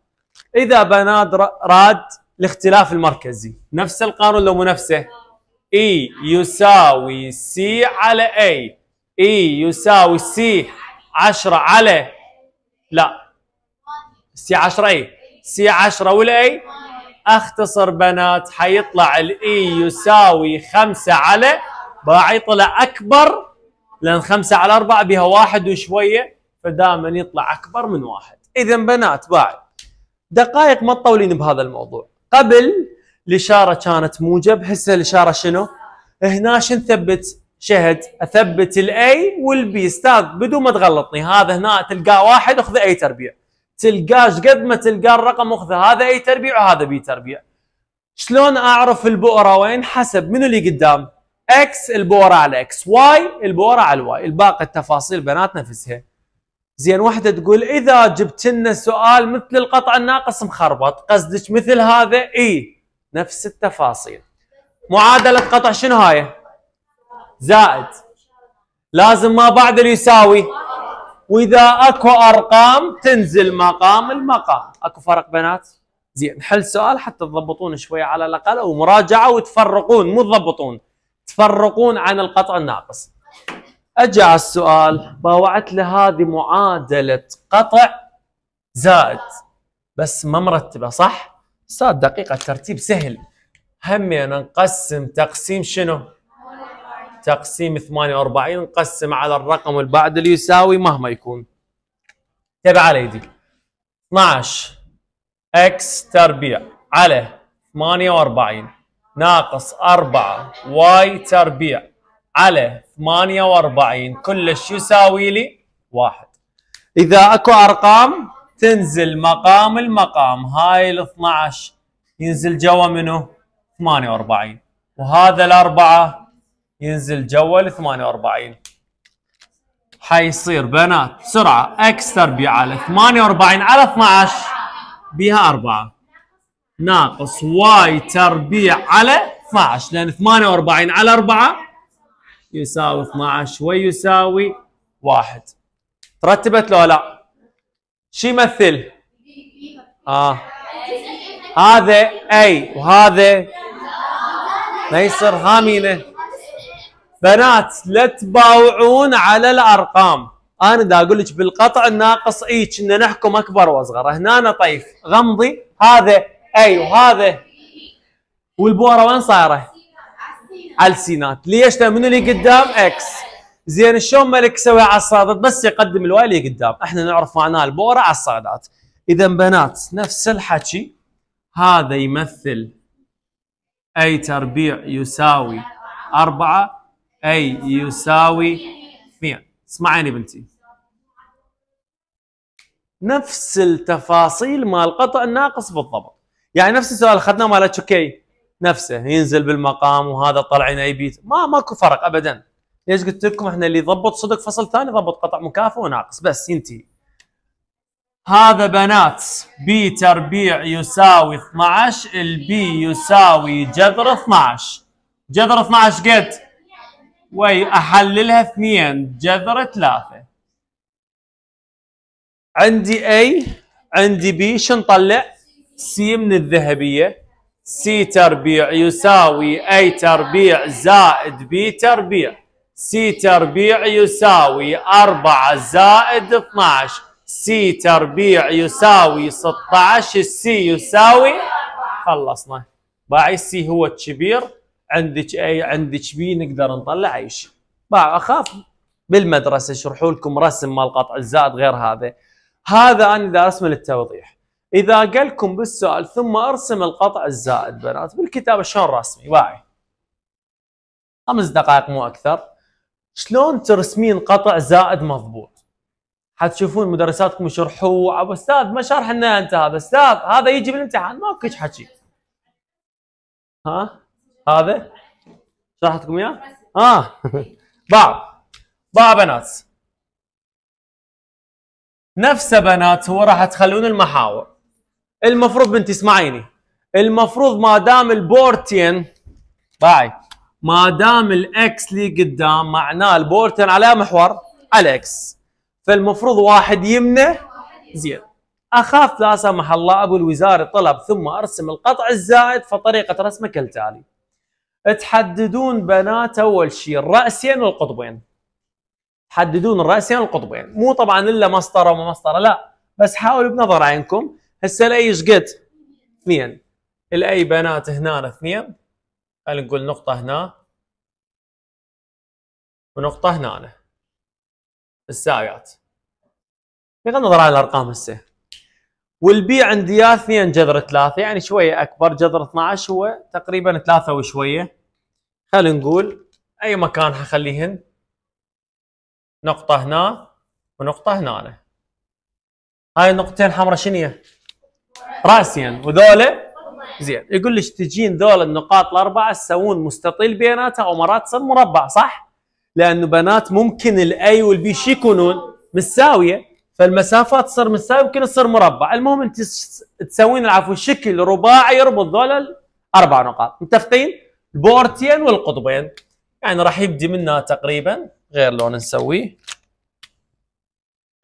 اذا بنات راد الاختلاف المركزي نفس القانون لو نفسه اي يساوي سي على اي اي يساوي سي 10 على لا سي 10 اي سي 10 والاي اختصر بنات حيطلع الاي يساوي 5 على باعي طلع اكبر لان 5 على 4 بها واحد وشويه فدائما يطلع اكبر من واحد اذا بنات باعي دقائق ما تطولين بهذا الموضوع قبل الاشاره كانت موجب هسه الاشاره شنو هنا نثبت شهد اثبت الاي والبي استاذ بدون ما تغلطني هذا هنا تلقاه واحد اخذ اي تربيع تلقاه قد ما تلقاه الرقم اخذه هذا اي تربيع وهذا بي تربيع شلون اعرف البؤره وين حسب منو اللي قدام اكس البؤره على اكس واي البؤره على الواي الباقي التفاصيل بناتنا نفسها زين واحده تقول اذا جبت لنا سؤال مثل القطع الناقص مخربط قصدك مثل هذا اي نفس التفاصيل معادله قطع شنو هاي زائد لازم ما بعد يساوي واذا اكو ارقام تنزل مقام المقام اكو فرق بنات زين حل سؤال حتى تضبطون شويه على الاقل ومراجعه وتفرقون مو تضبطون تفرقون عن القطع الناقص اجى على السؤال باوعت له هذه معادله قطع زائد بس ما مرتبه صح؟ صار دقيقه الترتيب سهل همين نقسم تقسيم شنو؟ تقسيم 48 نقسم على الرقم اللي بعد اللي يساوي مهما يكون تبع على يدي 12 اكس تربيع على 48 ناقص 4 واي تربيع على 48 كلش يساوي لي واحد إذا أكو أرقام تنزل مقام المقام هاي ال 12 ينزل جوا منه 48 وهذا الأربعة ينزل جوا ال 48 حيصير بنات بسرعة اكس تربيع على 48 على 12 بها اربعه ناقص واي تربيع على 12 لأن 48 على 4 يساوي 12 ويساوي واحد ترتبت لو لا؟ شو يمثل؟ آه هذا أي وهذا ما يصير هامينة بنات لا تباوعون على الأرقام أنا دا أقول لك بالقطع الناقص إي كنا نحكم أكبر وأصغر هنا طيف غمضي هذا أي وهذا والبورة وين صايرة؟ السينات ليش لانه اللي قدام اكس زين شلون ملك سوى على الصادات بس يقدم الواي اللي قدام احنا نعرف معناه البوره على الصادات اذا بنات نفس الحكي هذا يمثل اي تربيع يساوي أربعة اي يساوي 100 اسمعيني بنتي نفس التفاصيل مال القطع الناقص بالضبط يعني نفس السؤال اخذناه مال اتش اوكي نفسه ينزل بالمقام وهذا طلعنا يبيت ما ماكو فرق ابدا ليش قلت لكم احنا اللي يضبط صدق فصل ثاني ضبط قطع مكافئ وناقص بس ينتهي هذا بنات بي تربيع يساوي 12 البي يساوي جذر 12 جذر 12 قد وي احللها 2 جذر 3 عندي اي عندي بي شو نطلع؟ سي من الذهبية سي تربيع يساوي أي تربيع زائد بي تربيع سي تربيع يساوي 4 زائد 12 سي تربيع يساوي 16 السي يساوي خلصنا باعي السي هو الكبير عندك اي عندك بي نقدر نطلع اي شيء باع اخاف بالمدرسه يشرحوا لكم رسم مال قطع الزائد غير هذا هذا انا دا ارسمه للتوضيح اذا قالكم بالسؤال ثم ارسم القطع الزائد بنات بالكتابه شلون رسمي واعي خمس دقائق مو اكثر شلون ترسمين قطع زائد مضبوط حتشوفون مدرساتكم يشرحوه ابو استاذ ما شرح لنا انت هذا استاذ هذا يجي بالامتحان ماكو حكي ها هذا شرحتكم اياه اه باع باع بنات نفسه بنات هو راح تخلون المحاور المفروض بنتي اسمعيني المفروض ما دام البورتين باي ما دام الاكس لي قدام معناه البورتين على محور على اكس فالمفروض واحد يمنى زين اخاف لا سمح الله ابو الوزاره طلب ثم ارسم القطع الزائد فطريقه رسمه كالتالي تحددون بنات اول شيء الراسين والقطبين تحددون الراسين والقطبين مو طبعا الا مسطره وما مسطره لا بس حاولوا بنظر عينكم هسه الاي شقد؟ اثنين الاي بنات هنا اثنين خلينا نقول نقطة هنا ونقطة هنا الساويات بغض النظر عن الارقام هسه والبي عندي يا اثنين جذر ثلاثة يعني شويه اكبر جذر 12 هو تقريبا ثلاثة وشويه خلينا نقول اي مكان حخليهن نقطه هنا ونقطه هنا هاي النقطتين حمراء شنو هي؟ راسيا وذولا زين يقول لك تجين ذول النقاط الاربعه تسوون مستطيل بيناتها ومرات تصير مربع صح؟ لانه بنات ممكن الاي والبي شو يكونون؟ متساويه فالمسافات تصير متساويه ممكن تصير مربع، المهم انت تسوين العفو شكل رباعي يربط ذول الاربع نقاط، متفقين؟ البورتين والقطبين يعني راح يبدي منا تقريبا غير لون نسويه.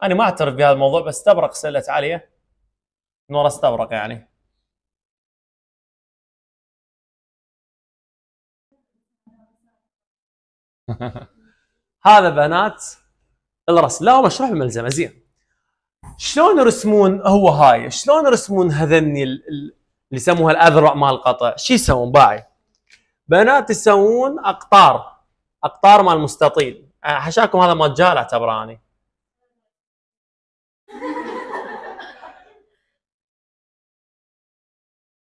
انا ما اعترف بهذا الموضوع بس تبرق سالت عليه من ورا استبرق يعني هذا بنات الرسم لا هو مشروح بملزمة زين شلون يرسمون هو هاي شلون يرسمون هذني اللي يسموها الاذرع مال القطع شو يسوون باعي بنات يسوون اقطار اقطار مال مستطيل أه، حشاكم هذا مجال اعتبراني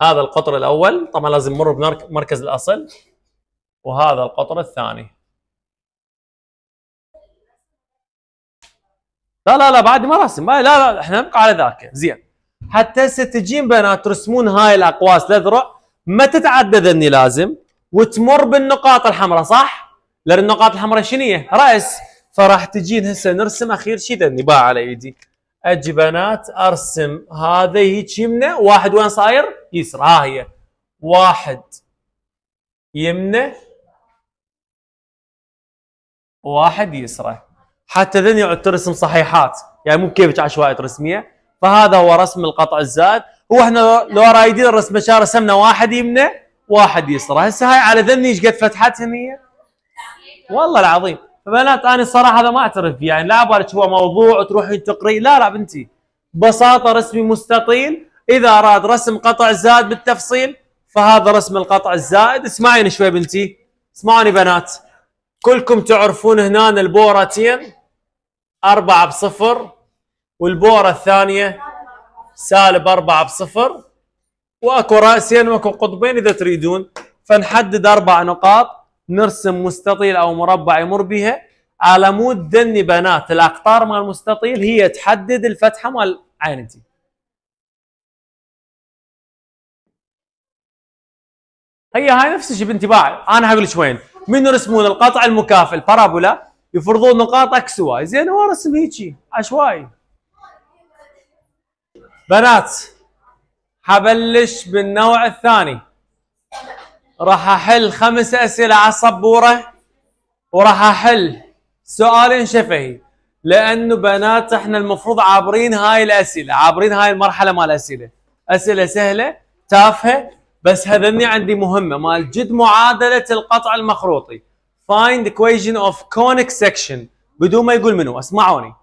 هذا القطر الاول طبعا لازم يمر بمركز الاصل وهذا القطر الثاني لا لا لا بعد ما رسم لا لا احنا نبقى على ذاك زين حتى هسه تجين بنات ترسمون هاي الاقواس الاذرع ما تتعدى ذني لازم وتمر بالنقاط الحمراء صح؟ لان النقاط الحمراء شنو هي؟ راس فراح تجين هسه نرسم اخير شيء ذني باع على ايدي اجي بنات ارسم هذا هيك يمنا واحد وين صاير؟ كيس ها هي واحد يمنه واحد يسره حتى ذن يعد ترسم صحيحات يعني مو بكيفك عشوائية رسمية فهذا هو رسم القطع الزائد هو احنا لو رايدين الرسمة شا رسمنا واحد يمنه واحد يسره هسه هاي على ذني ايش قد فتحتها هي والله العظيم فبنات انا الصراحه هذا ما اعترف فيه يعني لا بالك هو موضوع وتروحين تقري لا لا بنتي بساطه رسمي مستطيل اذا اراد رسم قطع زائد بالتفصيل فهذا رسم القطع الزائد اسمعيني شوي بنتي اسمعوني بنات كلكم تعرفون هنا البورتين أربعة بصفر والبورة الثانية سالب أربعة بصفر وأكو رأسين وأكو قطبين إذا تريدون فنحدد أربع نقاط نرسم مستطيل أو مربع يمر بها على مود ذني بنات الأقطار مال المستطيل هي تحدد الفتحة مال عينتي هي هاي نفس الشيء بانتباع انا حقول لك وين من يرسمون القطع المكافئ البارابولا يفرضون نقاط اكس واي زين هو رسم هيجي عشوائي بنات حبلش بالنوع الثاني راح احل خمس اسئله على السبوره وراح احل سؤالين شفهي لانه بنات احنا المفروض عابرين هاي الاسئله عابرين هاي المرحله مال الاسئله اسئله سهله تافهه بس هذني عندي مهمه مال جد معادله القطع المخروطي find equation of conic section بدون ما يقول منو اسمعوني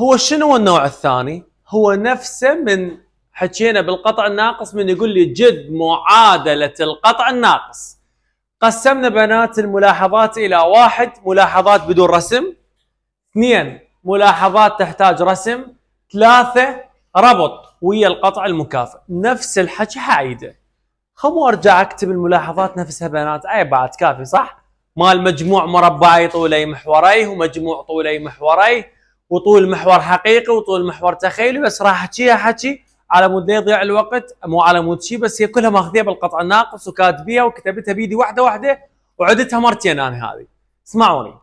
هو شنو النوع الثاني هو نفسه من حكينا بالقطع الناقص من يقول لي جد معادله القطع الناقص قسمنا بنات الملاحظات الى واحد ملاحظات بدون رسم اثنين ملاحظات تحتاج رسم ثلاثه ربط ويا القطع المكافئ نفس الحكي حعيده خم وارجع اكتب الملاحظات نفسها بنات اي بعد كافي صح مال مجموع مربعي طولي محوريه ومجموع طولي محوريه وطول محور حقيقي وطول محور تخيلي بس راح احكيها حكي على مود لا يضيع الوقت مو على مود شيء بس هي كلها ماخذيها بالقطع الناقص وكاتبيها وكتبتها بيدي واحده واحده وعدتها مرتين انا هذه اسمعوني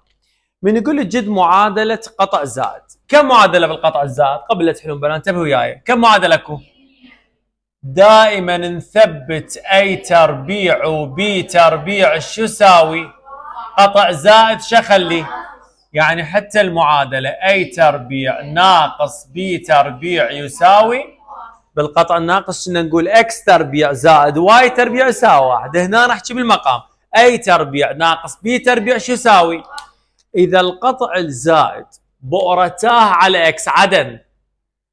من يقول لك جد معادله قطع زائد كم معادله بالقطع الزائد قبل لا تحلون بنات انتبهوا وياي كم معادله اكو؟ دائما نثبت اي تربيع وبي تربيع شو ساوي قطع زائد شخلي يعني حتى المعادلة اي تربيع ناقص بي تربيع يساوي بالقطع الناقص كنا نقول اكس تربيع زائد واي تربيع يساوي واحد هنا نحكي بالمقام اي تربيع ناقص بي تربيع شو يساوي اذا القطع الزائد بؤرتاه على اكس عدن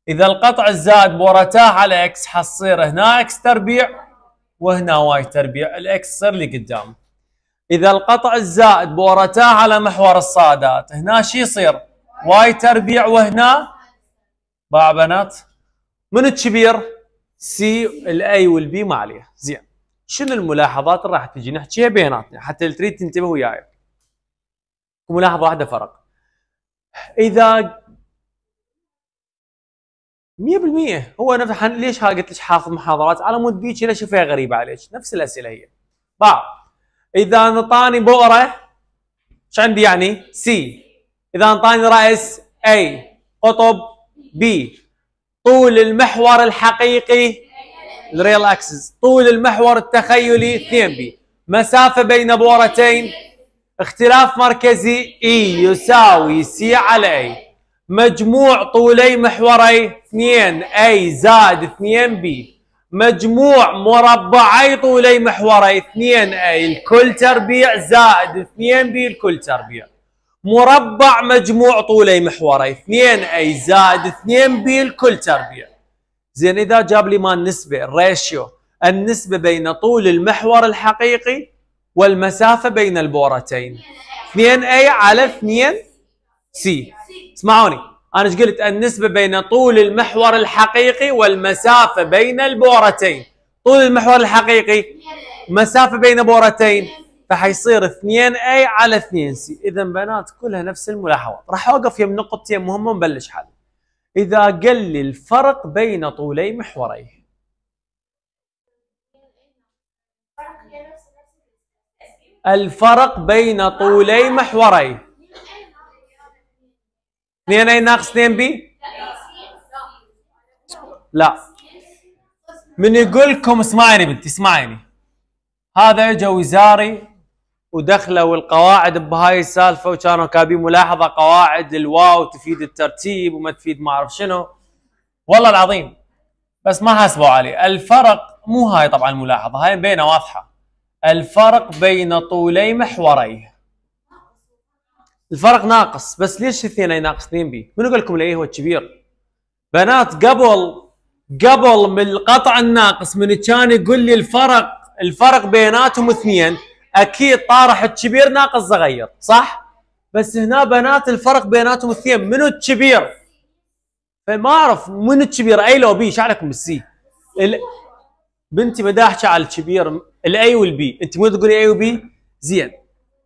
اذا القطع الزائد بورتاه على اكس حتصير هنا اكس تربيع وهنا واي تربيع الاكس صير لي قدام اذا القطع الزائد بورتاه على محور الصادات هنا شو يصير واي تربيع وهنا باع بنات من الكبير سي الاي والبي ما عليه زين شنو الملاحظات اللي راح تجي نحكيها بيناتنا حتى اللي تريد تنتبه وياي ملاحظه واحده فرق اذا 100% هو نفس ليش ها قلت لك حاخذ محاضرات على مود بيتش ليش فيها غريبه عليك نفس الاسئله هي با اذا انطاني بؤره ايش عندي يعني سي اذا انطاني راس اي قطب بي طول المحور الحقيقي الريال اكسس طول المحور التخيلي 2 بي مسافه بين بورتين اختلاف مركزي اي e يساوي سي على اي مجموع طولي محوري 2 اي زائد 2 بي مجموع مربعي طولي محوري 2 اي الكل تربيع زائد 2 بي الكل تربيع مربع مجموع طولي محوري 2 اي زائد 2 بي الكل تربيع زين اذا جاب لي ما النسبه الريشيو النسبه بين طول المحور الحقيقي والمسافه بين البورتين 2 اي على 2 سي اسمعوني انا ايش قلت النسبه بين طول المحور الحقيقي والمسافه بين البورتين طول المحور الحقيقي مسافه بين بورتين فحيصير 2 a على 2 c اذا بنات كلها نفس الملاحظه راح اوقف يم نقطتين مهمه ونبلش حل اذا قل لي الفرق بين طولي محوريه الفرق بين طولي محوريه 2 اي ناقص 2 بي لا من يقول لكم اسمعيني بنتي اسمعيني هذا اجى وزاري ودخلوا القواعد بهاي السالفه وكانوا كابين ملاحظه قواعد للواو تفيد الترتيب وما تفيد ما اعرف شنو والله العظيم بس ما حاسبوا علي الفرق مو هاي طبعا الملاحظه هاي بينه واضحه الفرق بين طولي محوريه الفرق ناقص بس ليش الثنائي ناقص 2 بي منو قال لكم الاي إيه، هو كبير بنات قبل قبل من القطع الناقص من كان يقول لي الفرق الفرق بيناتهم اثنين اكيد طارح الكبير ناقص صغير صح بس هنا بنات الفرق بيناتهم اثنين منو الكبير فما اعرف منو الكبير اي لو بي ايش عليكم بالسي ال... بنتي مداحشه على الكبير الاي والبي انت مو تقولي اي وبي زين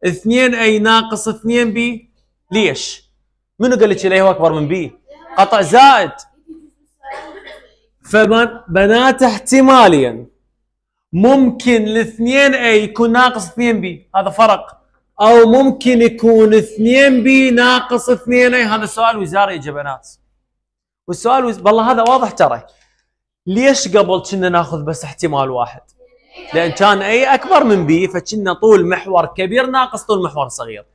2 اي ناقص 2 بي ليش؟ منو قال لك الاي هو اكبر من بي؟ قطع زائد فبنات احتماليا ممكن ال 2 اي يكون ناقص 2 بي هذا فرق او ممكن يكون 2 بي ناقص 2 اي هذا سؤال وزاري يا بنات والسؤال والله هذا واضح ترى ليش قبل كنا ناخذ بس احتمال واحد؟ لان كان اي اكبر من بي فكنا طول محور كبير ناقص طول محور صغير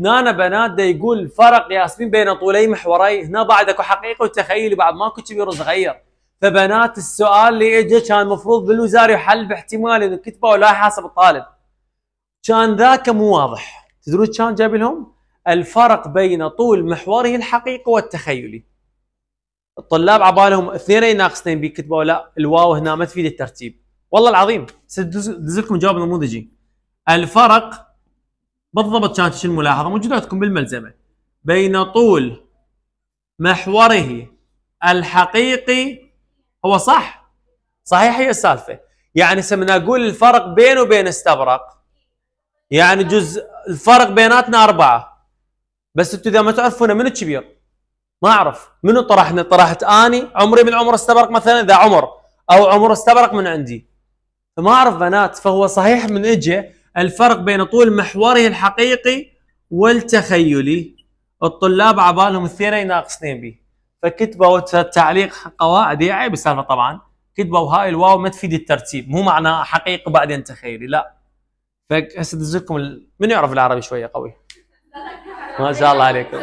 هنا بنات ده يقول فرق ياسمين بين طولي محوري هنا بعد اكو حقيقه وتخيلي بعد ماكو كبير وصغير فبنات السؤال اللي اجى كان المفروض بالوزاره يحل باحتمال اذا كتبه ولا حاسب الطالب كان ذاك مو واضح تدرون كان جاب لهم الفرق بين طول محوره الحقيقي والتخيلي الطلاب عبالهم اثنين ناقص اثنين كتبوا لا الواو هنا ما تفيد الترتيب والله العظيم سدز لكم جواب نموذجي الفرق بالضبط كانت شنو الملاحظه موجوداتكم بالملزمه بين طول محوره الحقيقي هو صح صحيح هي السالفه يعني سمنا نقول الفرق بينه وبين استبرق يعني جزء الفرق بيناتنا أربعة بس انتم إذا ما تعرفون من الكبير ما أعرف منو طرحنا طرحت أني عمري من عمر استبرق مثلا إذا عمر أو عمر استبرق من عندي فما اعرف بنات فهو صحيح من اجى الفرق بين طول محوره الحقيقي والتخيلي الطلاب عبالهم الثيري ناقصين به فكتبوا تعليق قواعد يعني عيب السالفه طبعا كتبوا هاي الواو ما تفيد الترتيب مو معناها حقيقي بعدين تخيلي لا فهسه دزلكم ال... من يعرف العربي شويه قوي ما شاء الله عليكم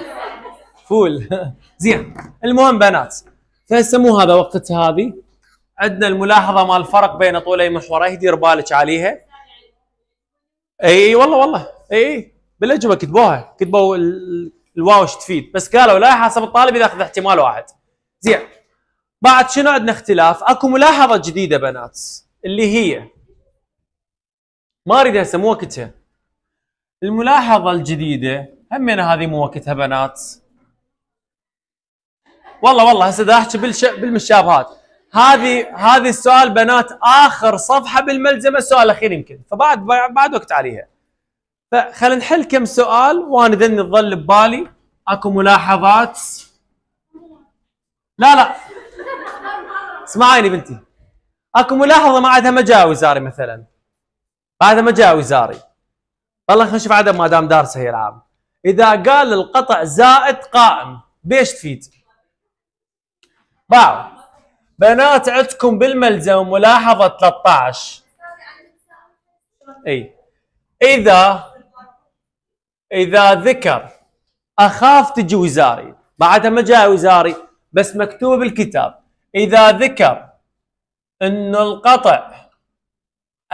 فول زين المهم بنات فهسه مو هذا وقت هذه عندنا الملاحظه مال الفرق بين طولي محوريه دير بالك عليها اي والله والله اي بالاجوبه كتبوها كتبوا الواو ايش تفيد بس قالوا لا حسب الطالب اذا اخذ احتمال واحد زين بعد شنو عندنا اختلاف اكو ملاحظه جديده بنات اللي هي ما اريد هسه مو وقتها الملاحظه الجديده همين هذه مو وقتها بنات والله والله هسه دا احكي بالمشابهات هذه هذه السؤال بنات اخر صفحه بالملزمه السؤال الاخير يمكن فبعد بعد وقت عليها فخلينا نحل كم سؤال وانا ذني تظل ببالي اكو ملاحظات لا لا اسمعيني بنتي اكو ملاحظه ما عندها جاء وزاري مثلا بعدها جاء وزاري والله خلينا نشوف عدم ما دام دارسه هي العام اذا قال القطع زائد قائم بيش تفيد باو بنات عندكم بالملزم ملاحظه 13 اي اذا اذا ذكر اخاف تجي وزاري بعدها ما جاء وزاري بس مكتوب بالكتاب اذا ذكر ان القطع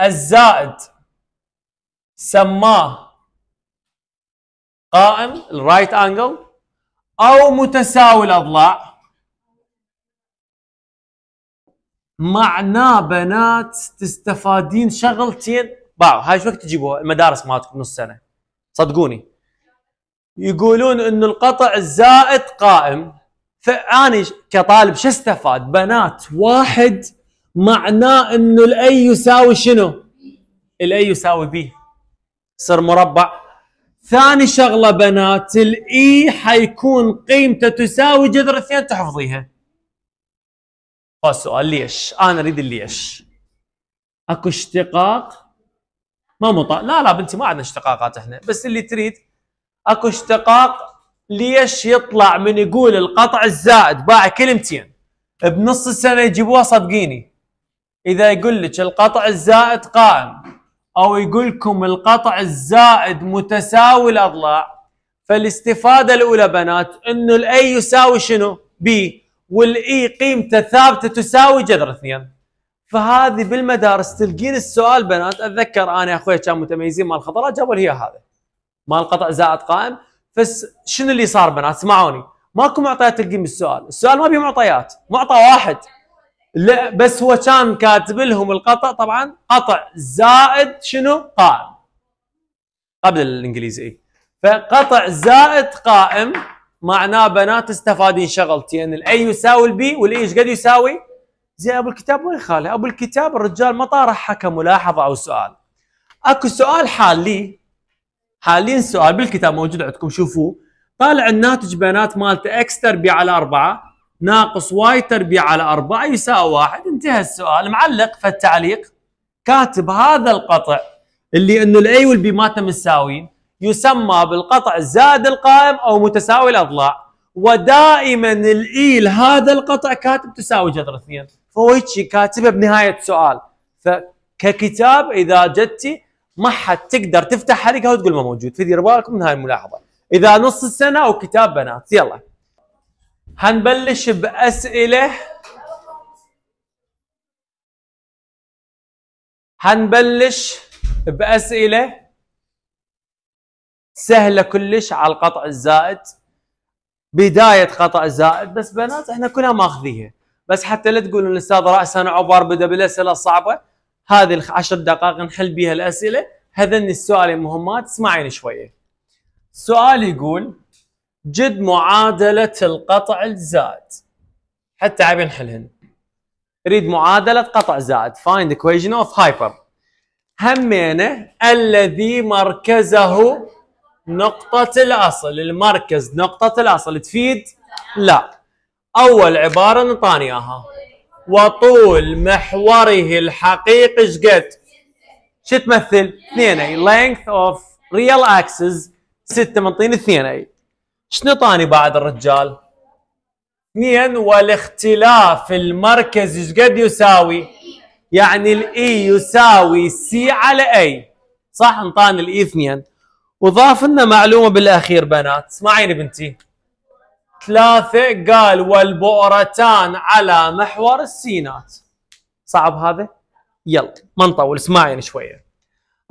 الزائد سماه قائم الرايت انجل او متساوي الاضلاع معنا بنات تستفادين شغلتين باعوا هاي شو وقت تجيبوها المدارس مالتكم نص سنه صدقوني يقولون ان القطع الزائد قائم فاني كطالب شو استفاد بنات واحد معناه انه الاي يساوي شنو الاي يساوي بي صار مربع ثاني شغله بنات الاي e حيكون قيمته تساوي جذر اثنين تحفظيها السؤال ليش؟ انا اريد ليش؟ اكو اشتقاق ما مطا لا لا بنتي ما عندنا اشتقاقات احنا بس اللي تريد اكو اشتقاق ليش يطلع من يقول القطع الزائد باع كلمتين بنص السنه يجيبوها صدقيني اذا يقول لك القطع الزائد قائم او يقول لكم القطع الزائد متساوي الاضلاع فالاستفاده الاولى بنات انه الاي يساوي شنو؟ بي والاي قيمته ثابته تساوي جذر اثنين فهذه بالمدارس تلقين السؤال بنات اتذكر انا اخوي كان متميزين مال الخضراء جابوا هي هذا مال قطع زائد قائم بس شنو اللي صار بنات اسمعوني ماكو معطيات تلقين بالسؤال السؤال ما بيه معطيات معطى واحد لا بس هو كان كاتب لهم القطع طبعا قطع زائد شنو قائم قبل الانجليزي فقطع زائد قائم معناه بنات استفادين شغلتي يعني الاي يساوي البي والاي ايش قد يساوي؟ زي ابو الكتاب وين خاله؟ ابو الكتاب الرجال ما طارحها كملاحظه او سؤال. اكو سؤال حالي حاليا سؤال بالكتاب موجود عندكم شوفوه طالع الناتج بنات مالته اكس تربيع على 4 ناقص واي تربيع على 4 يساوي واحد انتهى السؤال معلق في التعليق كاتب هذا القطع اللي انه الاي والبي مالته متساويين يسمى بالقطع زاد القائم أو متساوي الأضلاع ودائما الإيل هذا القطع كاتب تساوي جذر اثنين فهو هيك كاتبه بنهاية السؤال فككتاب إذا جتي ما حد تقدر تفتح حلقه وتقول ما موجود فدير بالكم من هاي الملاحظة إذا نص السنة أو كتاب بنات يلا هنبلش بأسئلة هنبلش بأسئلة سهله كلش على القطع الزائد بدايه قطع الزائد بس بنات احنا كلها ماخذيها بس حتى لا تقولوا الاستاذ راسا عبر بدا بالاسئله الصعبه هذه العشر دقائق نحل بها الاسئله هذن السؤالين المهمات اسمعيني شويه سؤال يقول جد معادله القطع الزائد حتى عبي نحلهن اريد معادله قطع زائد find equation of hyper همينه الذي مركزه نقطة الأصل المركز نقطة الأصل تفيد؟ لا أول عبارة نطاني إياها وطول محوره الحقيقي ايش قد؟ شو تمثل؟ 2 اي length of real axis 6 طين 2 اي ايش نطاني بعد الرجال؟ 2 والاختلاف المركزي ايش قد يساوي؟ يعني الاي e يساوي سي على اي صح نطاني الاي e 2 وضاف لنا معلومه بالاخير بنات اسمعيني بنتي ثلاثه قال والبؤرتان على محور السينات صعب هذا يلا ما نطول اسمعيني شويه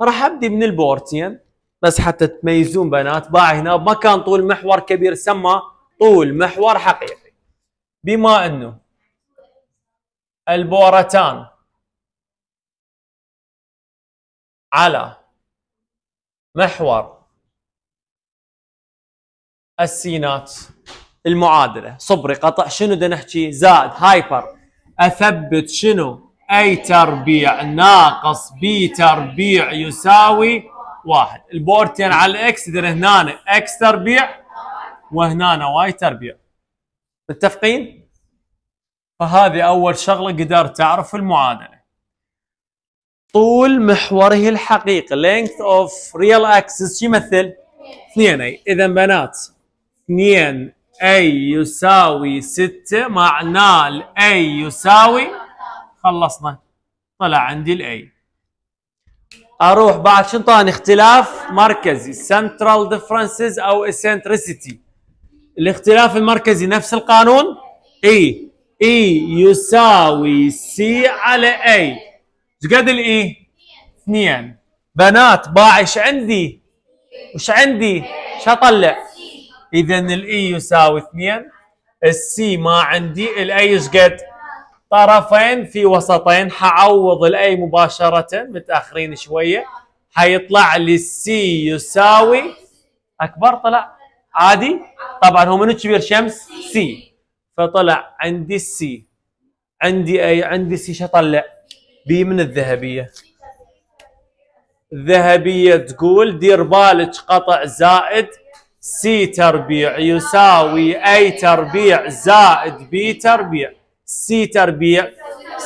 راح ابدي من البورتين بس حتى تميزون بنات باع هنا بمكان طول محور كبير سمى طول محور حقيقي بما انه البورتان على محور السينات المعادله صبري قطع شنو بدنا نحكي زائد هايبر اثبت شنو اي تربيع ناقص بي تربيع يساوي واحد البورتين على الاكس اذا هنا اكس تربيع وهنا واي تربيع متفقين؟ فهذه اول شغله قدرت تعرف المعادله طول محوره الحقيقي length of real axis يمثل 2 اي اذا بنات 2 اي يساوي 6 معناه الاي يساوي خلصنا طلع عندي الاي اروح بعد شنو اختلاف مركزي central differences او eccentricity الاختلاف المركزي نفس القانون اي اي e يساوي سي على اي قد الاي؟ اثنين بنات باع ايش عندي؟ وش عندي؟ شو اطلع؟ اذا الاي e يساوي اثنين السي ما عندي الاي ايش قد؟ طرفين في وسطين حعوض الاي مباشره متاخرين شويه حيطلع لي السي يساوي اكبر طلع عادي طبعا هو منو كبير شمس سي فطلع عندي السي عندي اي عندي سي شو اطلع؟ بي من الذهبيه الذهبيه تقول دير بالك قطع زائد سي تربيع يساوي اي تربيع زائد بي تربيع سي تربيع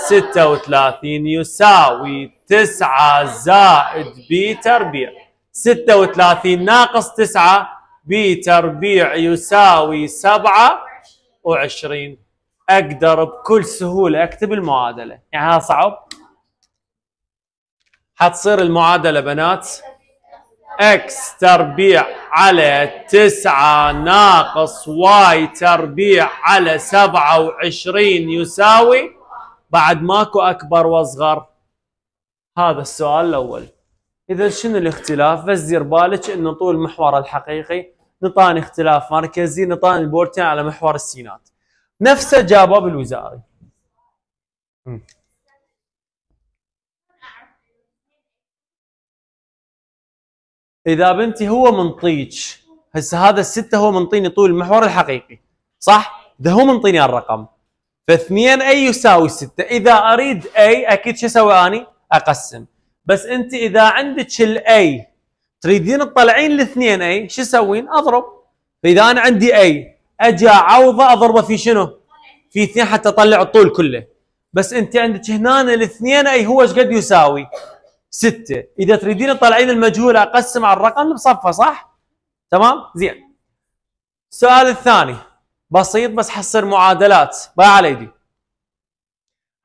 36 يساوي 9 زائد بي تربيع 36 ناقص 9 بي تربيع يساوي 27 اقدر بكل سهوله اكتب المعادله يعني هذا صعب حتصير المعادلة بنات اكس تربيع على تسعة ناقص واي تربيع على سبعة وعشرين يساوي بعد ماكو أكبر وأصغر هذا السؤال الأول إذا شنو الاختلاف بس دير بالك إنه طول المحور الحقيقي نطاني اختلاف مركزي نطاني البورتين على محور السينات نفسه جابه بالوزاري اذا بنتي هو منطيك هسه هذا السته هو منطيني طول المحور الحقيقي صح؟ ده هو منطيني الرقم فاثنين اي يساوي سته اذا اريد اي اكيد شو اسوي اني؟ اقسم بس انت اذا عندك الاي تريدين تطلعين الاثنين اي شو اسوين؟ اضرب فاذا انا عندي اي اجي اعوضه اضربه في شنو؟ في اثنين حتى اطلع الطول كله بس انت عندك هنا الاثنين اي هو ايش قد يساوي؟ ستة اذا تريدين تطلعين المجهول اقسم على الرقم بصفه صح تمام زين السؤال الثاني بسيط بس حصير معادلات باي على يدي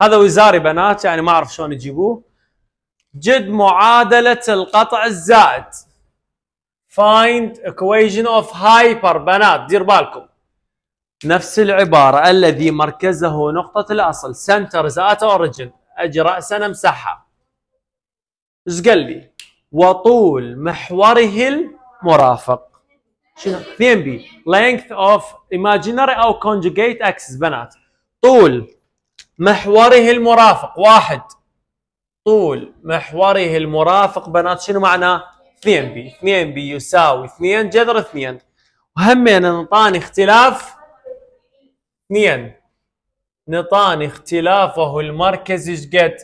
هذا وزاري بنات يعني ما اعرف شلون يجيبوه جد معادله القطع الزائد find equation of hyper بنات دير بالكم نفس العباره الذي مركزه نقطه الاصل center is at origin اجي راسا امسحها ايش قال لي؟ وطول محوره المرافق شنو؟ 2 بي length of imaginary او conjugate axis بنات طول محوره المرافق واحد طول محوره المرافق بنات شنو معناه؟ 2 بي 2 بي يساوي 2 جذر 2 وهمين انطاني اختلاف 2 نطاني اختلافه المركزي ايش قد؟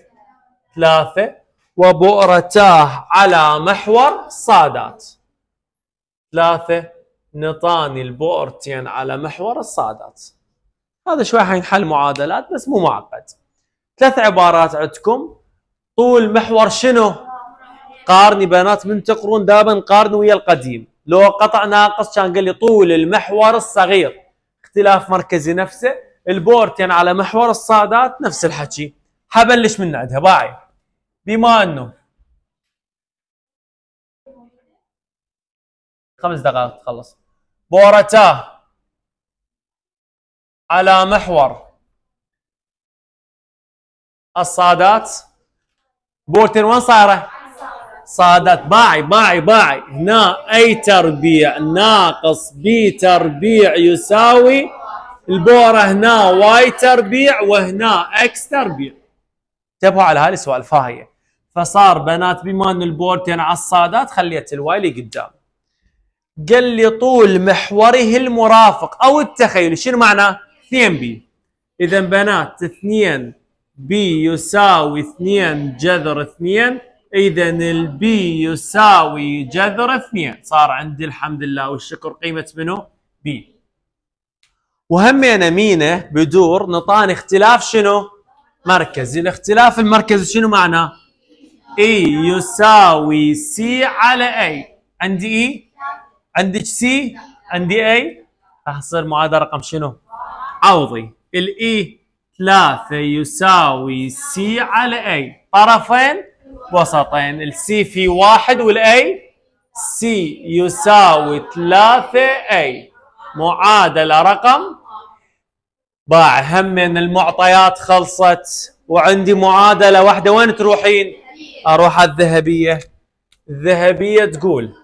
3 وبؤرتاه على محور الصادات ثلاثة نطاني البؤرتين على محور الصادات هذا شوي حينحل معادلات بس مو معقد ثلاث عبارات عندكم طول محور شنو قارني بنات من تقرون دابا نقارن ويا القديم لو قطع ناقص كان قال لي طول المحور الصغير اختلاف مركزي نفسه البورتين على محور الصادات نفس الحكي حبلش من عندها باعي بما انه خمس دقائق تخلص بورتا على محور الصادات بورتين وين صايره؟ صادات باعي باعي باعي هنا اي تربيع ناقص بي تربيع يساوي البوره هنا واي تربيع وهنا اكس تربيع انتبهوا على السوالف هاي فصار بنات بما ان البورتين يعني على الصادات خليت الواي لقدام قال لي طول محوره المرافق او التخيلي شنو معناه 2 بي اذا بنات 2 بي يساوي 2 جذر 2 اذا البي يساوي جذر 2 صار عندي الحمد لله والشكر قيمه منه بي وهمينا مينه بدور نطاني اختلاف شنو مركزي الاختلاف المركزي شنو معناه اي يساوي سي على اي عندي اي عندك سي عندي اي راح تصير معادله رقم شنو عوضي الاي e 3 يساوي سي على اي طرفين وسطين السي في واحد والاي سي يساوي 3 اي معادله رقم باع هم من المعطيات خلصت وعندي معادله واحده وين تروحين اروح على الذهبيه الذهبيه تقول